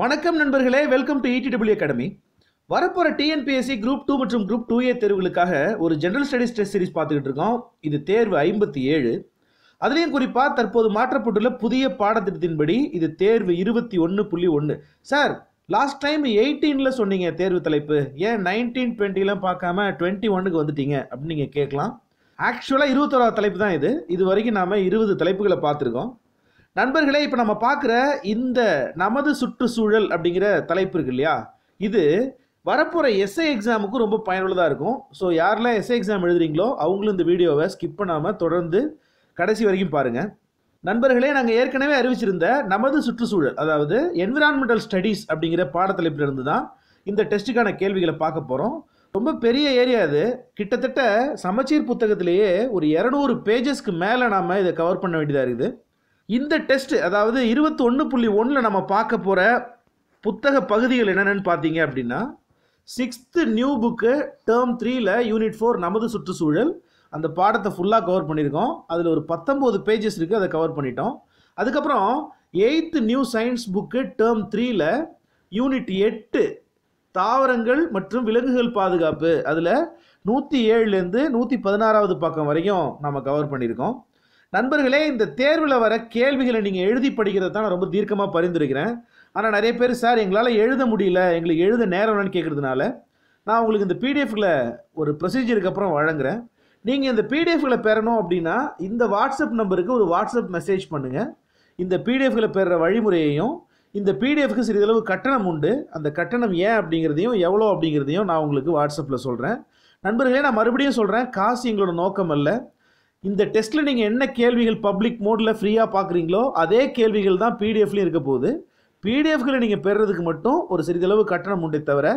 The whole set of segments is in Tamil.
வணக்கம் நண்பர்களே வெல்கம் டு இடி டபிள்யூ அகாடமி வரப்போகிற டிஎன்பிஎஸ்சி குரூப் டூ மற்றும் குரூப் டூ ஏ தேர்வுகளுக்காக ஒரு ஜென்ரல் ஸ்டடிஸ் டெஸ்ட் சீரிஸ் பார்த்துக்கிட்டு இருக்கோம் இது தேர்வு ஐம்பத்தி ஏழு அதுலேயும் குறிப்பாக தற்போது மாற்றப்பட்டுள்ள புதிய பாடத்திட்டத்தின்படி இது தேர்வு இருபத்தி ஒன்று புள்ளி ஒன்று சார் லாஸ்ட் டைம் எயிட்டீனில் சொன்னீங்க தேர்வு தலைப்பு ஏன் நைன்டீன் டுவெண்ட்டிலாம் பார்க்காம டுவெண்ட்டி ஒன்னுக்கு வந்துட்டீங்க அப்படின்னு நீங்கள் கேட்கலாம் ஆக்சுவலாக இருபத்தோராவது தலைப்பு தான் இது இது வரைக்கும் நாம் இருபது தலைப்புகளை பார்த்துருக்கோம் நண்பர்களே இப்போ நம்ம பார்க்குற இந்த நமது சுற்றுச்சூழல் அப்படிங்கிற தலைப்பு இருக்கு இல்லையா இது வரப்போகிற எஸ்ஐ எக்ஸாமுக்கும் ரொம்ப பயனுள்ளதாக இருக்கும் ஸோ யாரெல்லாம் எஸ்ஐ எக்ஸாம் எழுதுறீங்களோ அவங்களும் இந்த வீடியோவை ஸ்கிப் பண்ணாமல் தொடர்ந்து கடைசி வரைக்கும் பாருங்கள் நண்பர்களே நாங்கள் ஏற்கனவே அறிவிச்சிருந்த நமது சுற்றுச்சூழல் அதாவது என்விரான்மெண்டல் ஸ்டடீஸ் அப்படிங்கிற பாடத்தலைப்பிலிருந்து தான் இந்த டெஸ்ட்டுக்கான கேள்விகளை பார்க்க போகிறோம் ரொம்ப பெரிய ஏரியா அது கிட்டத்தட்ட சமச்சீர் புத்தகத்திலேயே ஒரு இரநூறு பேஜஸ்க்கு மேலே நாம் இதை கவர் பண்ண வேண்டியதாக இருக்குது இந்த டெஸ்ட் அதாவது இருபத்தி ஒன்று புள்ளி ஒன்றில் நம்ம பார்க்க போகிற புத்தக பகுதிகள் என்னென்னு பார்த்தீங்க அப்படின்னா சிக்ஸ்த்து நியூ புக்கு டேர்ம் த்ரீயில் யூனிட் ஃபோர் நமது சுற்றுச்சூழல் அந்த பாடத்தை ஃபுல்லாக கவர் பண்ணியிருக்கோம் அதில் ஒரு பத்தொம்போது பேஜஸ் இருக்குது அதை கவர் பண்ணிட்டோம் அதுக்கப்புறம் eighth new science book term த்ரீயில் யூனிட் எட்டு தாவரங்கள் மற்றும் விலங்குகள் பாதுகாப்பு அதில் நூற்றி ஏழுலேருந்து நூற்றி பதினாறாவது பக்கம் வரைக்கும் நம்ம கவர் பண்ணியிருக்கோம் நண்பர்களே இந்த தேர்வில் வர கேள்விகளை நீங்கள் எழுதி படிக்கிறது தான் நான் ரொம்ப தீர்க்கமாக பரிந்துரைக்கிறேன் ஆனால் நிறைய பேர் சார் எங்களால் எழுத முடியல எங்களுக்கு எழுத நேரம் கேட்குறதுனால நான் உங்களுக்கு இந்த பிடிஎஃப்கில் ஒரு ப்ரொசீஜருக்கு அப்புறம் வழங்குறேன் நீங்கள் இந்த பிடிஎஃப்களை பெறணும் அப்படின்னா இந்த வாட்ஸ்அப் நம்பருக்கு ஒரு வாட்ஸ்அப் மெசேஜ் பண்ணுங்கள் இந்த பிடிஎஃப்களை பெறுற வழிமுறையையும் இந்த பிடிஎஃப்க்கு சிறிதளவு கட்டணம் உண்டு அந்த கட்டணம் ஏன் அப்படிங்கிறதையும் எவ்வளோ அப்படிங்கிறதையும் நான் உங்களுக்கு வாட்ஸ்அப்பில் சொல்கிறேன் நண்பர்களே நான் மறுபடியும் சொல்கிறேன் காசு எங்களோட நோக்கம் இல்லை இந்த டெஸ்ட்டில் நீங்கள் என்ன கேள்விகள் பப்ளிக் மோடில் ஃப்ரீயாக பார்க்குறீங்களோ அதே கேள்விகள் தான் பிடிஎஃப்லையும் இருக்க போகுது பிடிஎஃப்களை நீங்கள் பெறுறதுக்கு மட்டும் ஒரு சிறிதளவு கட்டணம் உண்டே தவிர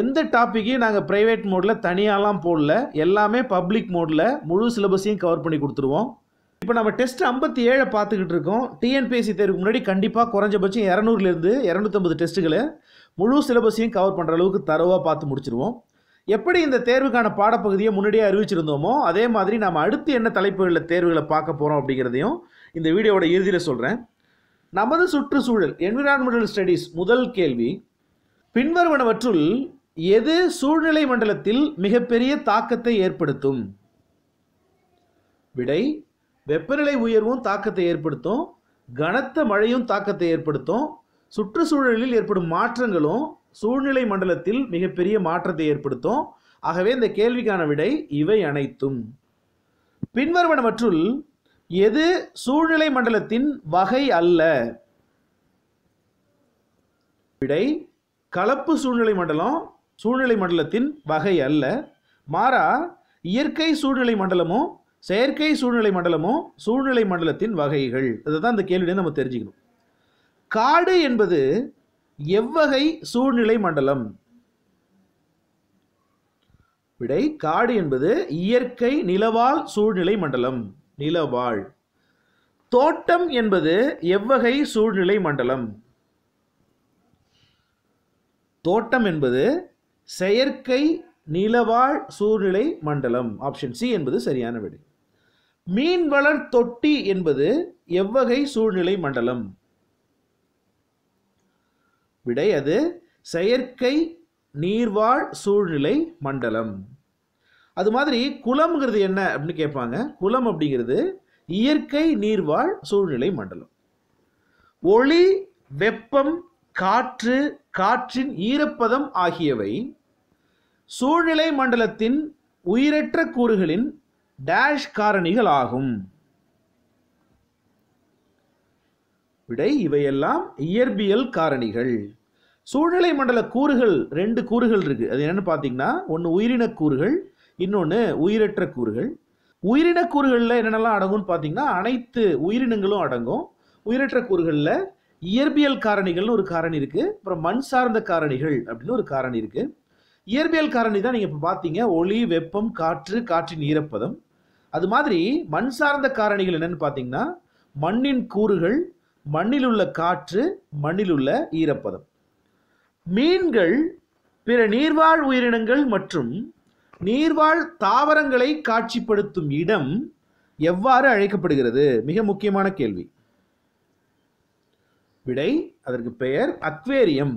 எந்த டாப்பிக்கையும் நாங்கள் ப்ரைவேட் மோடில் தனியாலாம் போடல எல்லாமே பப்ளிக் மோடில் முழு சிலபஸையும் கவர் பண்ணி கொடுத்துருவோம் இப்போ நம்ம டெஸ்ட் ஐம்பத்தி ஏழை பார்த்துக்கிட்டு இருக்கோம் டிஎன்பிஎஸ்சி தேர்வுக்கு முன்னாடி கண்டிப்பாக குறைஞ்சபட்சம் இரநூறுலேருந்து இரநூத்தம்பது டெஸ்ட்டுகளை முழு சிலபஸையும் கவர் பண்ணுற அளவுக்கு தரவாக பார்த்து முடிச்சிருவோம் எப்படி இந்த தேர்வுக்கான பாடப்பகுதியை முன்னாடியே அறிவிச்சிருந்தோமோ அதே மாதிரி நாம் அடுத்து என்ன தலைப்புகளில் தேர்வுகளை பார்க்க போகிறோம் அப்படிங்கிறதையும் இந்த வீடியோவோட இறுதியில் சொல்கிறேன் நமது சுற்றுச்சூழல் என்விரான்மெண்டல் ஸ்டடீஸ் முதல் கேள்வி பின்வருவனவற்றுள் எது சூழ்நிலை மண்டலத்தில் மிகப்பெரிய தாக்கத்தை ஏற்படுத்தும் விடை வெப்பநிலை உயர்வும் தாக்கத்தை ஏற்படுத்தும் கனத்த மழையும் தாக்கத்தை ஏற்படுத்தும் சுற்றுச்சூழலில் ஏற்படும் மாற்றங்களும் சூழ்நிலை மண்டலத்தில் மிகப்பெரிய மாற்றத்தை ஏற்படுத்தும் ஆகவே இந்த கேள்விக்கான விடை இவை அனைத்தும் பின்வருவனவற்றுள் எது சூழ்நிலை மண்டலத்தின் வகை அல்ல விடை கலப்பு சூழ்நிலை மண்டலம் சூழ்நிலை மண்டலத்தின் வகை அல்ல மாறா இயற்கை சூழ்நிலை மண்டலமும் செயற்கை சூழ்நிலை மண்டலமும் சூழ்நிலை மண்டலத்தின் வகைகள் அதுதான் இந்த கேள்வியை நம்ம தெரிஞ்சுக்கணும் காடு என்பது எவ்வகை சூழ்நிலை மண்டலம் விடை காடு என்பது இயற்கை நிலவாழ் சூழ்நிலை மண்டலம் நிலவாழ் தோட்டம் என்பது எவ்வகை சூழ்நிலை மண்டலம் தோட்டம் என்பது செயற்கை நிலவாழ் சூழ்நிலை மண்டலம் ஆப்ஷன் சி என்பது சரியான விடை மீன் வளர் தொட்டி என்பது எவ்வகை சூழ்நிலை மண்டலம் விடை அது செயற்கை நீர்வாழ் சூழ்நிலை மண்டலம் அது மாதிரி குளம்ங்கிறது என்ன அப்படின்னு கேட்பாங்க குளம் அப்படிங்கிறது இயற்கை நீர்வாழ் சூழ்நிலை மண்டலம் ஒளி வெப்பம் காற்று காற்றின் ஈரப்பதம் ஆகியவை சூழ்நிலை மண்டலத்தின் உயிரற்ற கூறுகளின் டேஷ் காரணிகள் ஆகும் விடை இவையெல்லாம் இயற்பியல் காரணிகள் சூழ்நிலை மண்டல கூறுகள் ரெண்டு கூறுகள் இருக்குது அது என்னென்னு பார்த்தீங்கன்னா ஒன்று உயிரின கூறுகள் இன்னொன்று உயிரற்ற கூறுகள் உயிரின கூறுகளில் என்னென்னலாம் அடங்கும்னு பார்த்தீங்கன்னா அனைத்து உயிரினங்களும் அடங்கும் உயிரற்ற கூறுகளில் இயற்பியல் காரணிகள்னு ஒரு காரணி இருக்குது அப்புறம் மண் சார்ந்த காரணிகள் அப்படின்னு ஒரு காரணி இருக்குது இயற்பியல் காரணி தான் நீங்கள் இப்போ பார்த்தீங்க ஒளி வெப்பம் காற்று காற்றின் ஈரப்பதம் அது மாதிரி மண் சார்ந்த காரணிகள் என்னென்னு பார்த்தீங்கன்னா மண்ணின் கூறுகள் மண்ணில் உள்ள காற்று மண்ணில் உள்ள ஈரப்பதம் மீன்கள் பிற நீர்வாழ் உயிரினங்கள் மற்றும் நீர்வாழ் தாவரங்களை காட்சிப்படுத்தும் இடம் எவ்வாறு அழைக்கப்படுகிறது மிக முக்கியமான கேள்வி விடை அதற்கு பெயர் அக்வேரியம்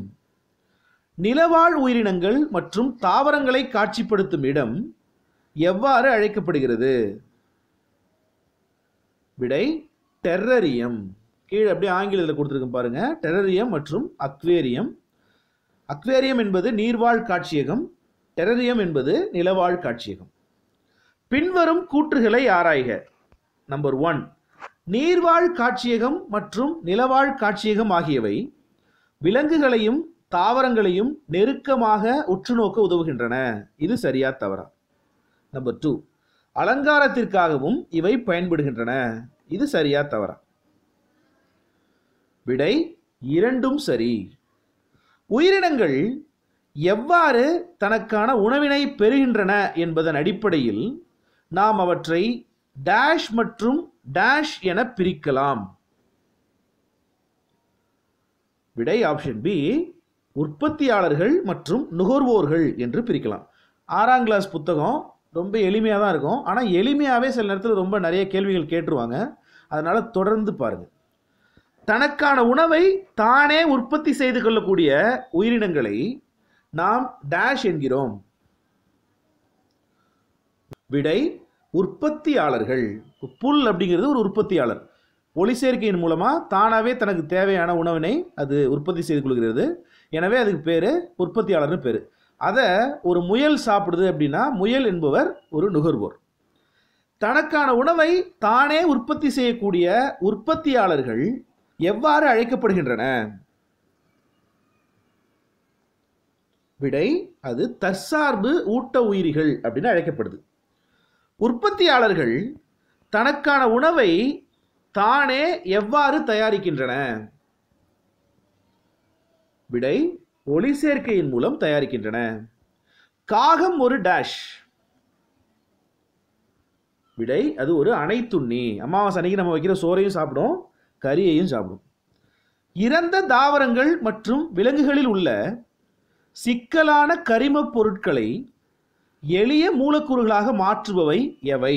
நிலவாழ் உயிரினங்கள் மற்றும் தாவரங்களை காட்சிப்படுத்தும் இடம் எவ்வாறு அழைக்கப்படுகிறது விடை டெர்ரரியம் கீழே அப்படியே ஆங்கிலத்தில் கொடுத்துருக்கோம் பாருங்கள் டெரரியம் மற்றும் அக்வேரியம் அக்வேரியம் என்பது நீர்வாழ் காட்சியகம் டெரரியம் என்பது நிலவாழ் காட்சியகம் பின்வரும் கூற்றுகளை ஆராய்க நம்பர் ஒன் நீர்வாழ் காட்சியகம் மற்றும் நிலவாழ் காட்சியகம் ஆகியவை விலங்குகளையும் தாவரங்களையும் நெருக்கமாக உற்றுநோக்க உதவுகின்றன இது சரியா தவறா நம்பர் டூ அலங்காரத்திற்காகவும் இவை பயன்படுகின்றன இது சரியா தவறா விடை இரண்டும் சரி உயிரினங்கள் எவ்வாறு தனக்கான உணவினை பெறுகின்றன என்பதன் அடிப்படையில் நாம் அவற்றை டேஷ் மற்றும் டேஷ் என பிரிக்கலாம் விடை ஆப்ஷன் பி உற்பத்தியாளர்கள் மற்றும் நுகர்வோர்கள் என்று பிரிக்கலாம் ஆறாம் கிளாஸ் புத்தகம் ரொம்ப எளிமையாக தான் இருக்கும் ஆனால் எளிமையாகவே சில நேரத்தில் ரொம்ப நிறைய கேள்விகள் கேட்டுருவாங்க அதனால் தொடர்ந்து பாருங்கள் தனக்கான உணவை தானே உற்பத்தி செய்து கொள்ளக்கூடிய உயிரினங்களை நாம் டேஷ் என்கிறோம் விடை உற்பத்தியாளர்கள் புல் அப்படிங்கிறது ஒரு உற்பத்தியாளர் ஒளி சேர்க்கையின் மூலமாக தானாகவே தனக்கு தேவையான உணவினை அது உற்பத்தி செய்து கொள்கிறது எனவே அதுக்கு பேர் உற்பத்தியாளர்னு பேர் அதை ஒரு முயல் சாப்பிடுது அப்படின்னா முயல் என்பவர் ஒரு நுகர்வோர் தனக்கான உணவை தானே உற்பத்தி செய்யக்கூடிய உற்பத்தியாளர்கள் எவ்வாறு அழைக்கப்படுகின்றன விடை அது தற்சார்பு ஊட்ட உயிரிகள் அப்படின்னு அழைக்கப்படுது உற்பத்தியாளர்கள் தனக்கான உணவை தானே எவ்வாறு தயாரிக்கின்றன விடை ஒளி சேர்க்கையின் மூலம் தயாரிக்கின்றன காகம் ஒரு டேஷ் விடை அது ஒரு அணைத்துண்ணி அமாவாசை அன்னைக்கு நம்ம வைக்கிற சோறையும் சாப்பிடும் கரியையும் சாப்பிடும் இறந்த தாவரங்கள் மற்றும் விலங்குகளில் உள்ள சிக்கலான கரிமப் பொருட்களை எளிய மூலக்கூறுகளாக மாற்றுபவை எவை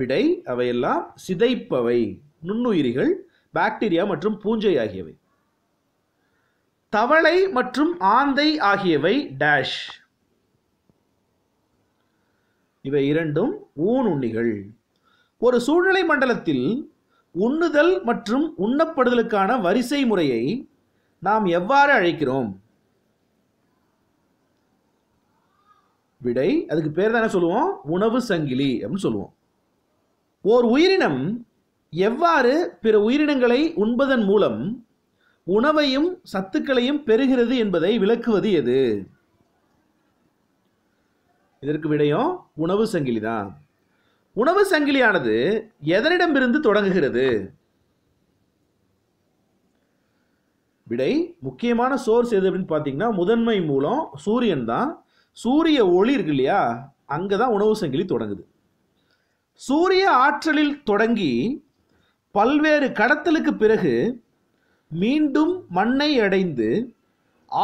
விடை அவையெல்லாம் சிதைப்பவை நுண்ணுயிரிகள் பாக்டீரியா மற்றும் பூஞ்சை ஆகியவை தவளை மற்றும் ஆந்தை ஆகியவை டேஷ் இவை இரண்டும் ஊனுண்ணிகள் ஒரு சூழ்நிலை மண்டலத்தில் உண்ணுதல் மற்றும் உண்ணப்படுதலுக்கான வரிசை முறையை நாம் எவ்வாறு அழைக்கிறோம் விடை அதுக்கு பேர் தானே சொல்லுவோம் உணவு சங்கிலி அப்படின்னு சொல்லுவோம் ஓர் உயிரினம் எவ்வாறு பிற உயிரினங்களை உண்பதன் மூலம் உணவையும் சத்துக்களையும் பெறுகிறது என்பதை விளக்குவது எது இதற்கு விடையும் உணவு சங்கிலி தான் உணவு சங்கிலியானது எதனிடமிருந்து தொடங்குகிறது விடை முக்கியமான சோர்ஸ் எது அப்படின்னு பார்த்தீங்கன்னா முதன்மை மூலம் சூரியன் தான் சூரிய ஒளி இருக்கு இல்லையா அங்கே தான் உணவு சங்கிலி தொடங்குது சூரிய ஆற்றலில் தொடங்கி பல்வேறு கடத்தலுக்கு பிறகு மீண்டும் மண்ணை அடைந்து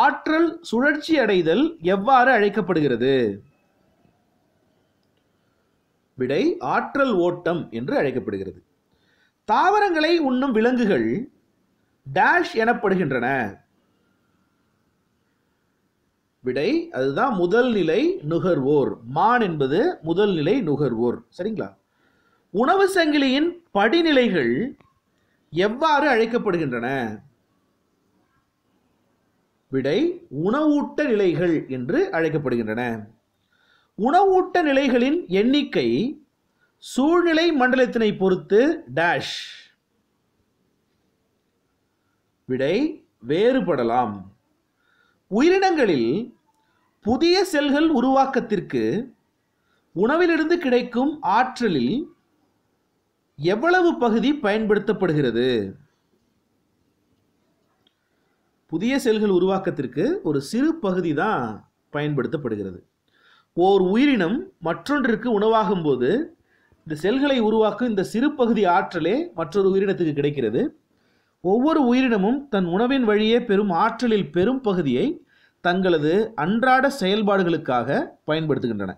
ஆற்றல் சுழற்சி அடைதல் எவ்வாறு அழைக்கப்படுகிறது விடை ஆற்றல் ஓட்டம் என்று அழைக்கப்படுகிறது தாவரங்களை உண்ணும் விலங்குகள் டேஷ் எனப்படுகின்றன விடை அதுதான் முதல் நிலை நுகர்வோர் மான் என்பது முதல் நிலை நுகர்வோர் சரிங்களா உணவு சங்கிலியின் படிநிலைகள் எவ்வாறு அழைக்கப்படுகின்றன விடை உணவூட்ட நிலைகள் என்று அழைக்கப்படுகின்றன உணவூட்ட நிலைகளின் எண்ணிக்கை சூழ்நிலை மண்டலத்தினை பொறுத்து டேஷ் விடை வேறுபடலாம் உயிரினங்களில் புதிய செல்கள் உருவாக்கத்திற்கு உணவிலிருந்து கிடைக்கும் ஆற்றலில் எவ்வளவு பகுதி பயன்படுத்தப்படுகிறது புதிய செல்கள் உருவாக்கத்திற்கு ஒரு சிறு பகுதி தான் பயன்படுத்தப்படுகிறது ஓர் உயிரினம் மற்றொன்றிற்கு உணவாகும் போது இந்த செல்களை உருவாக்கும் இந்த சிறு பகுதி ஆற்றலே மற்றொரு உயிரினத்துக்கு கிடைக்கிறது ஒவ்வொரு உயிரினமும் தன் உணவின் வழியே பெறும் ஆற்றலில் பெரும் பகுதியை தங்களது அன்றாட செயல்பாடுகளுக்காக பயன்படுத்துகின்றன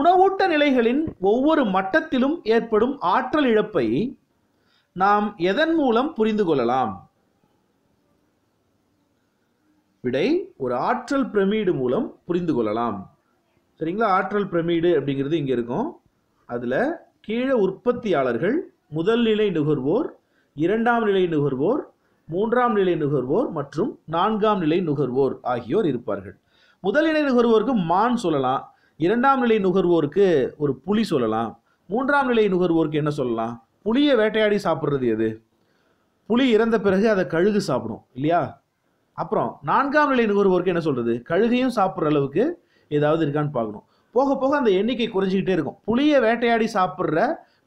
உணவூட்ட நிலைகளின் ஒவ்வொரு மட்டத்திலும் ஏற்படும் ஆற்றல் இழப்பை நாம் எதன் மூலம் புரிந்து கொள்ளலாம் விடை ஒரு ஆற்றல் பிரமீடு மூலம் புரிந்து கொள்ளலாம் சரிங்களா ஆற்றல் பிரமீடு அப்படிங்கிறது இங்கே இருக்கும் அதில் கீழே உற்பத்தியாளர்கள் முதல் நிலை நுகர்வோர் இரண்டாம் நிலை நுகர்வோர் மூன்றாம் நிலை நுகர்வோர் மற்றும் நான்காம் நிலை நுகர்வோர் ஆகியோர் இருப்பார்கள் முதல் நிலை நுகர்வோருக்கு மான் சொல்லலாம் இரண்டாம் நிலை நுகர்வோருக்கு ஒரு புலி சொல்லலாம் மூன்றாம் நிலை நுகர்வோருக்கு என்ன சொல்லலாம் புளியை வேட்டையாடி சாப்பிட்றது எது புளி இறந்த பிறகு அதை கழுகு சாப்பிடும் இல்லையா அப்புறம் நான்காம் நிலை நுகர்வோருக்கு என்ன சொல்கிறது கழுகையும் சாப்பிட்ற அளவுக்கு ஏதாவது இருக்கான்னு பார்க்கணும் போக போக அந்த எண்ணிக்கை குறைஞ்சிக்கிட்டே இருக்கும் புளியை வேட்டையாடி சாப்பிட்ற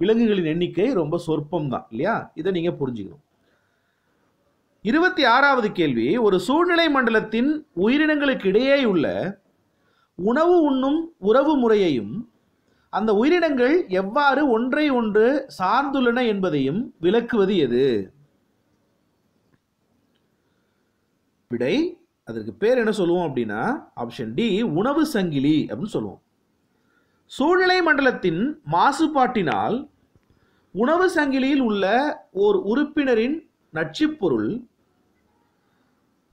விலங்குகளின் எண்ணிக்கை ரொம்ப சொற்பம் தான் இல்லையா இதை நீங்கள் புரிஞ்சுக்கணும் இருபத்தி ஆறாவது கேள்வி ஒரு சூழ்நிலை மண்டலத்தின் உயிரினங்களுக்கு இடையே உள்ள உணவு உண்ணும் உறவு முறையையும் அந்த உயிரினங்கள் எவ்வாறு ஒன்றை ஒன்று சார்ந்துள்ளன என்பதையும் விளக்குவது எது விடை அதற்கு பேர் என்ன சொல்லுவோம் அப்படின்னா ஆப்ஷன் டி உணவு சங்கிலி அப்படின்னு சொல்லுவோம் சூழ்நிலை மண்டலத்தின் மாசுபாட்டினால் உணவு சங்கிலியில் உள்ள ஓர் உறுப்பினரின் நச்சுப்பொருள்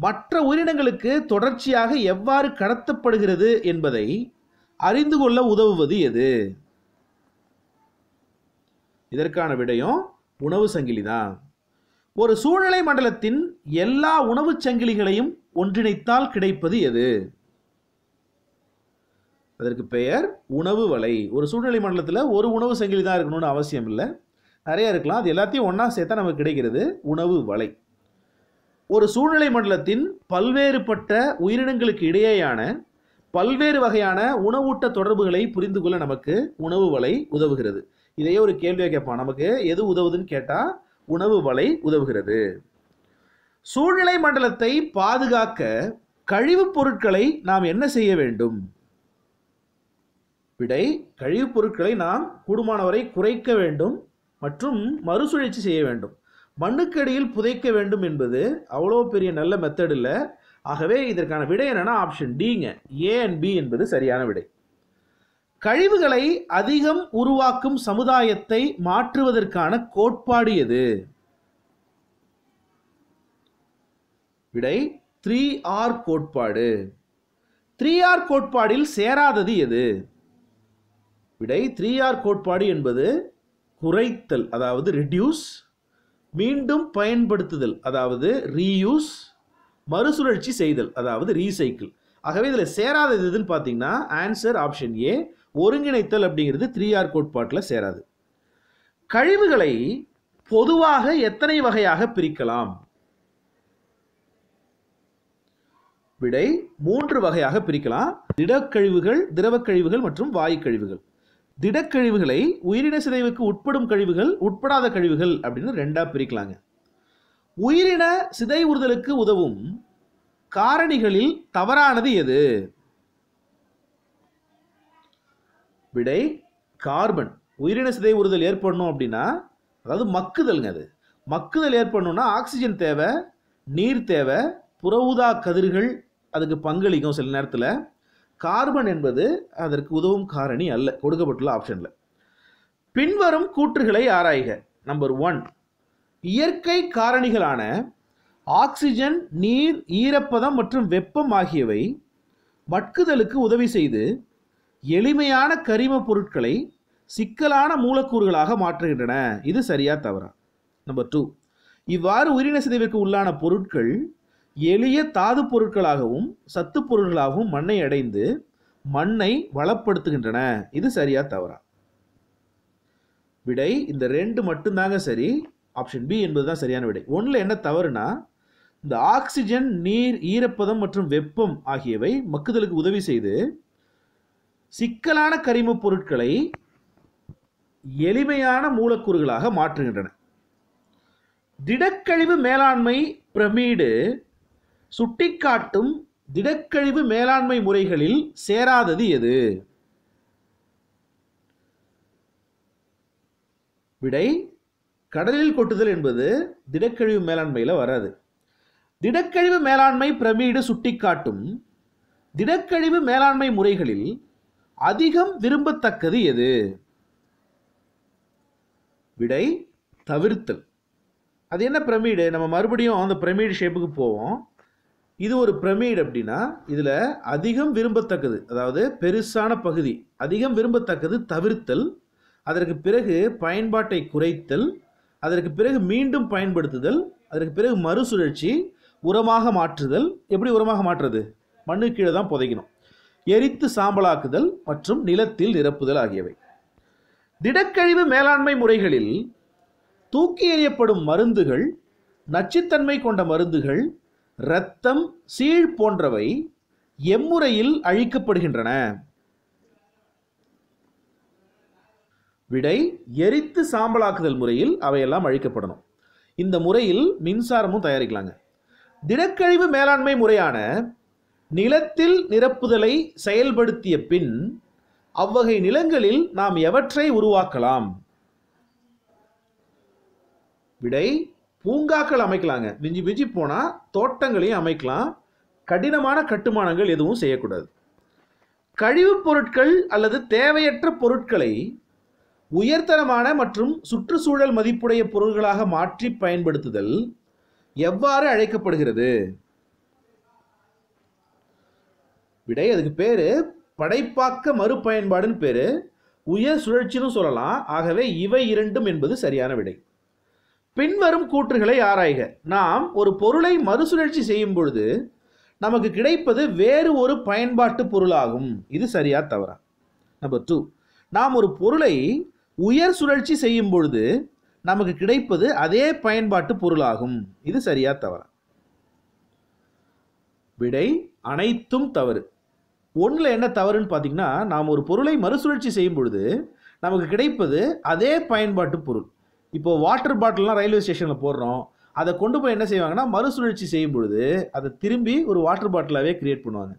மற்ற உயிரினங்களுக்கு தொடர்ச்சியாக எவ்வாறு கடத்தப்படுகிறது என்பதை அறிந்து கொள்ள உதவுவது எது இதற்கான விடையும் உணவு சங்கிலி தான் ஒரு சூழ்நிலை மண்டலத்தின் எல்லா உணவுச் சங்கிலிகளையும் ஒன்றிணைத்தால் கிடைப்பது எது அதற்கு பெயர் உணவு வலை ஒரு சூழ்நிலை மண்டலத்தில் ஒரு உணவு சங்கிலி தான் இருக்கணும்னு அவசியம் இல்லை நிறைய இருக்கலாம் அது எல்லாத்தையும் ஒன்றா சேர்த்தா நமக்கு கிடைக்கிறது உணவு வலை ஒரு சூழ்நிலை மண்டலத்தின் பல்வேறுபட்ட உயிரினங்களுக்கு இடையேயான பல்வேறு வகையான உணவூட்ட தொடர்புகளை புரிந்து கொள்ள நமக்கு உணவு வலை உதவுகிறது இதையே ஒரு கேள்வியாக கேட்பான் நமக்கு எது உதவுதுன்னு கேட்டால் உணவு வலை உதவுகிறது சூழ்நிலை மண்டலத்தை பாதுகாக்க கழிவுப் பொருட்களை நாம் என்ன செய்ய வேண்டும் விடை கழிவுப் பொருட்களை நாம் கூடுமானவரை குறைக்க வேண்டும் மற்றும் மறுசுழற்சி செய்ய வேண்டும் மண்ணுக்கடியில் புதைக்க வேண்டும் என்பது அவ்வளோ பெரிய நல்ல மெத்தட் இல்லை ஆகவே இதற்கான விடை என்னென்னா ஆப்ஷன் டிங்க ஏ அண்ட் பி என்பது சரியான விடை கழிவுகளை அதிகம் உருவாக்கும் சமுதாயத்தை மாற்றுவதற்கான கோட்பாடு எது விடை த்ரீ ஆர் கோட்பாடு த்ரீ ஆர் கோட்பாடில் சேராதது எது விடை த்ரீ ஆர் கோட்பாடு என்பது குறைத்தல் அதாவது ரிடியூஸ் மீண்டும் பயன்படுத்துதல் அதாவது ரீயூஸ் மறுசுழற்சி செய்தல் அதாவது ரீசைக்கிள் ஆகவே இதில் சேராதது எதுன்னு பார்த்தீங்கன்னா ஆன்சர் ஆப்ஷன் ஏ ஒருங்கிணைத்தல் அப்படிங்கிறது த்ரீ ஆர் கோட்பாட்டில் சேராது கழிவுகளை பொதுவாக எத்தனை வகையாக பிரிக்கலாம் விடை மூன்று வகையாக பிரிக்கலாம் திடக்கழிவுகள் கழிவுகள் மற்றும் வாயு கழிவுகள் திடக்கழிவுகளை உயிரின சிதைவுக்கு உட்படும் கழிவுகள் உட்படாத கழிவுகள் அப்படின்னு ரெண்டாக பிரிக்கலாங்க உயிரின சிதைவுறுதலுக்கு உதவும் காரணிகளில் தவறானது எது விடை கார்பன் உயிரின சிதை உறுதல் ஏற்படணும் அப்படின்னா அதாவது மக்குதல்ங்க அது மக்குதல் ஏற்படணும்னா ஆக்சிஜன் தேவை நீர் தேவை புறவுதா கதிர்கள் அதுக்கு பங்களிக்கும் சில நேரத்தில் கார்பன் என்பது அதற்கு உதவும் காரணி அல்ல கொடுக்கப்பட்டுள்ள ஆப்ஷனில் பின்வரும் கூற்றுகளை ஆராய்க நம்பர் ஒன் இயற்கை காரணிகளான ஆக்சிஜன் நீர் ஈரப்பதம் மற்றும் வெப்பம் ஆகியவை மட்குதலுக்கு உதவி செய்து எளிமையான கரிம பொருட்களை சிக்கலான மூலக்கூறுகளாக மாற்றுகின்றன இது சரியா தவறா நம்பர் டூ இவ்வாறு உயிரின சிதைவிற்கு உள்ளான பொருட்கள் எளிய தாது பொருட்களாகவும் சத்து பொருட்களாகவும் மண்ணை அடைந்து மண்ணை வளப்படுத்துகின்றன இது சரியா தவறா விடை இந்த ரெண்டு மட்டும்தாங்க சரி ஆப்ஷன் பி என்பது தான் சரியான விடை ஒன்றில் என்ன தவறுனா இந்த ஆக்சிஜன் நீர் ஈரப்பதம் மற்றும் வெப்பம் ஆகியவை மக்குதலுக்கு உதவி செய்து சிக்கலான கரிம பொருட்களை எளிமையான மூலக்கூறுகளாக மாற்றுகின்றன திடக்கழிவு மேலாண்மை பிரமீடு சுட்டிக்காட்டும் திடக்கழிவு மேலாண்மை முறைகளில் சேராதது எது விடை கடலில் கொட்டுதல் என்பது திடக்கழிவு மேலாண்மையில் வராது திடக்கழிவு மேலாண்மை பிரமீடு சுட்டிக்காட்டும் திடக்கழிவு மேலாண்மை முறைகளில் அதிகம் விரும்பத்தக்கது எது விடை தவிர்த்தல் அது என்ன பிரமிடு நம்ம மறுபடியும் அந்த பிரமிடு ஷேப்புக்கு போவோம் இது ஒரு பிரமிடு அப்படின்னா இதில் அதிகம் விரும்பத்தக்கது அதாவது பெருசான பகுதி அதிகம் விரும்பத்தக்கது தவிர்த்தல் அதற்கு பிறகு பயன்பாட்டை குறைத்தல் அதற்கு பிறகு மீண்டும் பயன்படுத்துதல் அதற்கு பிறகு மறுசுழற்சி உரமாக மாற்றுதல் எப்படி உரமாக மாற்றுறது மண்ணு கீழே தான் புதைக்கணும் எரித்து சாம்பலாக்குதல் மற்றும் நிலத்தில் நிரப்புதல் ஆகியவை திடக்கழிவு மேலாண்மை முறைகளில் தூக்கி எறியப்படும் மருந்துகள் நச்சுத்தன்மை கொண்ட மருந்துகள் இரத்தம் சீழ் போன்றவை எம்முறையில் அழிக்கப்படுகின்றன விடை எரித்து சாம்பலாக்குதல் முறையில் அவையெல்லாம் அழிக்கப்படணும் இந்த முறையில் மின்சாரமும் தயாரிக்கலாங்க திடக்கழிவு மேலாண்மை முறையான நிலத்தில் நிரப்புதலை செயல்படுத்திய பின் அவ்வகை நிலங்களில் நாம் எவற்றை உருவாக்கலாம் விடை பூங்காக்கள் அமைக்கலாங்க மிஞ்சி மிஞ்சி போனால் தோட்டங்களையும் அமைக்கலாம் கடினமான கட்டுமானங்கள் எதுவும் செய்யக்கூடாது கழிவுப் பொருட்கள் அல்லது தேவையற்ற பொருட்களை உயர்தரமான மற்றும் சுற்றுச்சூழல் மதிப்புடைய பொருள்களாக மாற்றி பயன்படுத்துதல் எவ்வாறு அழைக்கப்படுகிறது விடை அதுக்கு பேர் படைப்பாக்க மறுபயன்பாடுன்னு பேர் உயர் சுழற்சின்னு சொல்லலாம் ஆகவே இவை இரண்டும் என்பது சரியான விடை பின்வரும் கூற்றுகளை ஆராய்க நாம் ஒரு பொருளை மறுசுழற்சி செய்யும் பொழுது நமக்கு கிடைப்பது வேறு ஒரு பயன்பாட்டு பொருளாகும் இது சரியா தவறா நம்பர் டூ நாம் ஒரு பொருளை உயர் சுழற்சி செய்யும் பொழுது நமக்கு கிடைப்பது அதே பயன்பாட்டு பொருளாகும் இது சரியா தவறா விடை அனைத்தும் தவறு ஒன்றில் என்ன தவறுன்னு பார்த்தீங்கன்னா நாம் ஒரு பொருளை மறுசுழற்சி செய்யும் பொழுது நமக்கு கிடைப்பது அதே பயன்பாட்டு பொருள் இப்போது வாட்டர் பாட்டில்லாம் ரயில்வே ஸ்டேஷனில் போடுறோம் அதை கொண்டு போய் என்ன செய்வாங்கன்னா மறுசுழற்சி செய்யும் பொழுது அதை திரும்பி ஒரு வாட்டர் பாட்டிலாகவே கிரியேட் பண்ணுவாங்க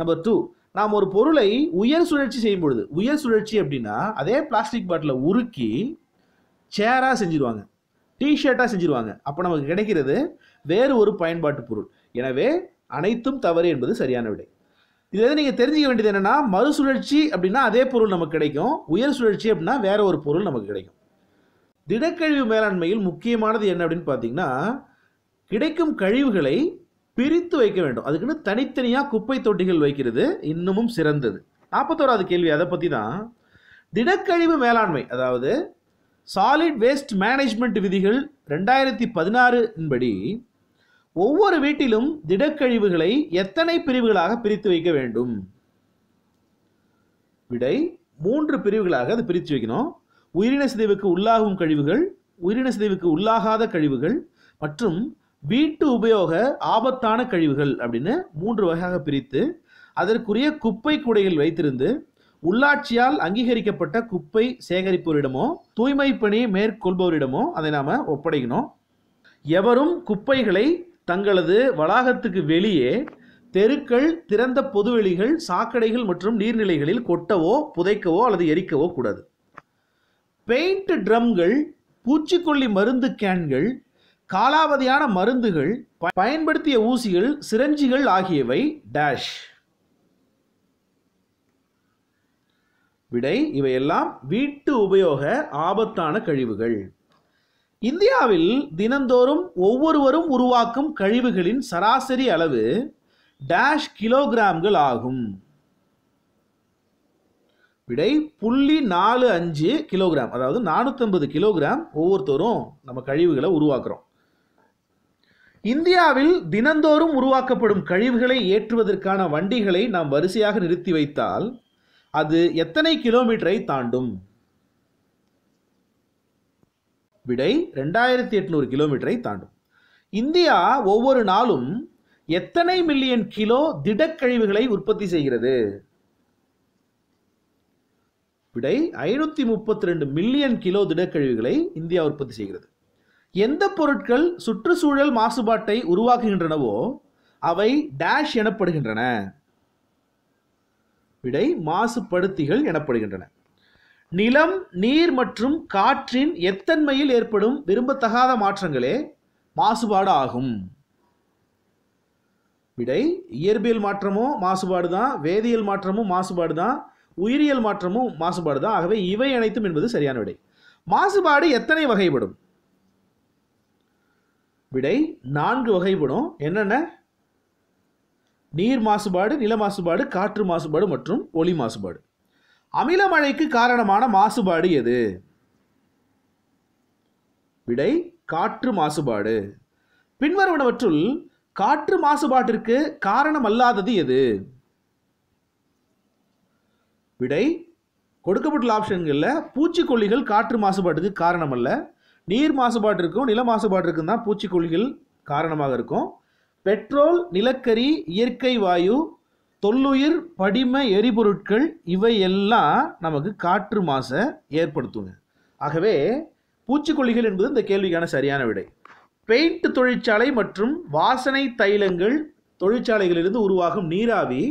நம்பர் டூ நாம் ஒரு பொருளை உயர் சுழற்சி செய்யும் பொழுது உயர் சுழற்சி அப்படின்னா அதே பிளாஸ்டிக் பாட்டிலை உருக்கி சேராக செஞ்சுருவாங்க டிஷர்ட்டாக செஞ்சுருவாங்க அப்போ நமக்கு கிடைக்கிறது வேறு ஒரு பயன்பாட்டு பொருள் எனவே அனைத்தும் தவறு என்பது சரியான விடை இது எது நீங்கள் தெரிஞ்சிக்க வேண்டியது என்னென்னா மறுசுழற்சி அப்படின்னா அதே பொருள் நமக்கு கிடைக்கும் உயர் சுழற்சி அப்படின்னா வேற ஒரு பொருள் நமக்கு கிடைக்கும் திடக்கழிவு மேலாண்மையில் முக்கியமானது என்ன அப்படின்னு பார்த்தீங்கன்னா கிடைக்கும் கழிவுகளை பிரித்து வைக்க வேண்டும் அதுக்குன்னு தனித்தனியாக குப்பை தொட்டிகள் வைக்கிறது இன்னமும் சிறந்தது நாற்பத்தோராது கேள்வி அதை பற்றி தான் திடக்கழிவு மேலாண்மை அதாவது சாலிட் வேஸ்ட் மேனேஜ்மெண்ட் விதிகள் ரெண்டாயிரத்தி பதினாறுன்படி ஒவ்வொரு வீட்டிலும் திடக்கழிவுகளை எத்தனை பிரிவுகளாக பிரித்து வைக்க வேண்டும் விடை மூன்று பிரிவுகளாக அது பிரித்து வைக்கணும் உயிரின சிதைவுக்கு உள்ளாகும் கழிவுகள் உயிரின சிதைவுக்கு உள்ளாகாத கழிவுகள் மற்றும் வீட்டு உபயோக ஆபத்தான கழிவுகள் அப்படின்னு மூன்று வகையாக பிரித்து அதற்குரிய குப்பை கூடைகள் வைத்திருந்து உள்ளாட்சியால் அங்கீகரிக்கப்பட்ட குப்பை சேகரிப்போரிடமோ தூய்மை பணி மேற்கொள்பவரிடமோ அதை நாம் ஒப்படைக்கணும் எவரும் குப்பைகளை தங்களது வளாகத்துக்கு வெளியே தெருக்கள் திறந்த பொதுவெளிகள் சாக்கடைகள் மற்றும் நீர்நிலைகளில் கொட்டவோ புதைக்கவோ அல்லது எரிக்கவோ கூடாது பெயிண்ட் ட்ரம்கள் பூச்சிக்கொல்லி மருந்து கேன்கள் காலாவதியான மருந்துகள் பயன்படுத்திய ஊசிகள் சிரஞ்சிகள் ஆகியவை டேஷ் விடை இவையெல்லாம் வீட்டு உபயோக ஆபத்தான கழிவுகள் இந்தியாவில் தினந்தோறும் ஒவ்வொருவரும் உருவாக்கும் கழிவுகளின் சராசரி அளவு டேஷ் கிலோகிராம்கள் ஆகும் விடை புள்ளி நாலு அஞ்சு கிலோகிராம் அதாவது நானூற்றம்பது கிலோகிராம் ஒவ்வொருத்தரும் நம்ம கழிவுகளை உருவாக்குறோம் இந்தியாவில் தினந்தோறும் உருவாக்கப்படும் கழிவுகளை ஏற்றுவதற்கான வண்டிகளை நாம் வரிசையாக நிறுத்தி வைத்தால் அது எத்தனை கிலோமீட்டரை தாண்டும் விடை ரெண்டாயிரத்தி எட்நூறு கிலோமீட்டரை தாண்டும் இந்தியா ஒவ்வொரு நாளும் எத்தனை மில்லியன் கிலோ திடக்கழிவுகளை உற்பத்தி செய்கிறது விடை ஐநூற்றி முப்பத்தி ரெண்டு மில்லியன் கிலோ திடக்கழிவுகளை இந்தியா உற்பத்தி செய்கிறது எந்த பொருட்கள் சுற்றுச்சூழல் மாசுபாட்டை உருவாக்குகின்றனவோ அவை டேஷ் எனப்படுகின்றன விடை மாசுபடுத்திகள் எனப்படுகின்றன நிலம் நீர் மற்றும் காற்றின் எத்தன்மையில் ஏற்படும் விரும்பத்தகாத மாற்றங்களே மாசுபாடு ஆகும் விடை இயற்பியல் மாற்றமும் மாசுபாடு தான் வேதியியல் மாற்றமும் மாசுபாடு தான் உயிரியல் மாற்றமும் மாசுபாடு தான் ஆகவே இவை அனைத்தும் என்பது சரியான விடை மாசுபாடு எத்தனை வகைப்படும் விடை நான்கு வகைப்படும் என்னென்ன நீர் மாசுபாடு நில மாசுபாடு காற்று மாசுபாடு மற்றும் ஒளி மாசுபாடு அமிலமழைக்கு காரணமான மாசுபாடு எது விடை காற்று மாசுபாடு பின்வருவனவற்றுள் காற்று மாசுபாட்டிற்கு காரணம் அல்லாதது எது விடை கொடுக்கப்பட்டுள்ள ஆப்ஷன்களில் பூச்சிக்கொல்லிகள் காற்று மாசுபாட்டுக்கு காரணம் அல்ல நீர் மாசுபாட்டிற்கும் நில மாசுபாட்டிற்கும் தான் பூச்சிக்கொல்லிகள் காரணமாக இருக்கும் பெட்ரோல் நிலக்கரி இயற்கை வாயு தொல்லுயிர் படிம எரிபொருட்கள் இவை எல்லாம் நமக்கு காற்று மாசை ஏற்படுத்துங்க ஆகவே பூச்சிக்கொல்லிகள் என்பது இந்த கேள்விக்கான சரியான விடை பெயிண்ட் தொழிற்சாலை மற்றும் வாசனை தைலங்கள் தொழிற்சாலைகளிலிருந்து உருவாகும் நீராவி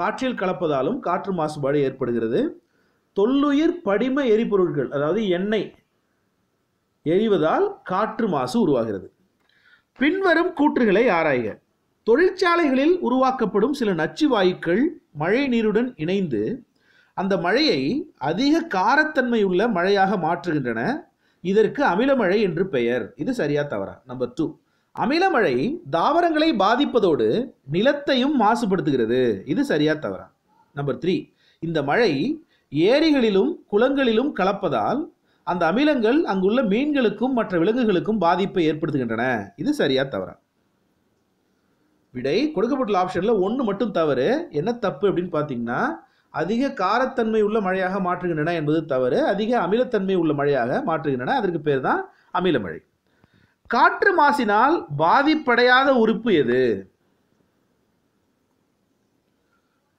காற்றில் கலப்பதாலும் காற்று மாசுபாடு ஏற்படுகிறது தொல்லுயிர் படிம எரிபொருட்கள் அதாவது எண்ணெய் எரிவதால் காற்று மாசு உருவாகிறது பின்வரும் கூற்றுகளை ஆராய்க தொழிற்சாலைகளில் உருவாக்கப்படும் சில நச்சு வாயுக்கள் மழை நீருடன் இணைந்து அந்த மழையை அதிக காரத்தன்மை உள்ள மழையாக மாற்றுகின்றன இதற்கு அமிலமழை என்று பெயர் இது சரியா தவறா நம்பர் டூ அமிலமழை தாவரங்களை பாதிப்பதோடு நிலத்தையும் மாசுபடுத்துகிறது இது சரியா தவறா நம்பர் த்ரீ இந்த மழை ஏரிகளிலும் குளங்களிலும் கலப்பதால் அந்த அமிலங்கள் அங்குள்ள மீன்களுக்கும் மற்ற விலங்குகளுக்கும் பாதிப்பை ஏற்படுத்துகின்றன இது சரியா தவறா விடை கொடுக்கப்பட்டுள்ள ஆப்ஷனில் ஒன்று மட்டும் தவறு என்ன தப்பு அப்படின்னு பார்த்தீங்கன்னா அதிக காரத்தன்மை உள்ள மழையாக மாற்றுகின்றன என்பது தவறு அதிக அமிலத்தன்மை உள்ள மழையாக மாற்றுகின்றன அதற்கு பேர் தான் அமிலமழை காற்று மாசினால் பாதிப்படையாத உறுப்பு எது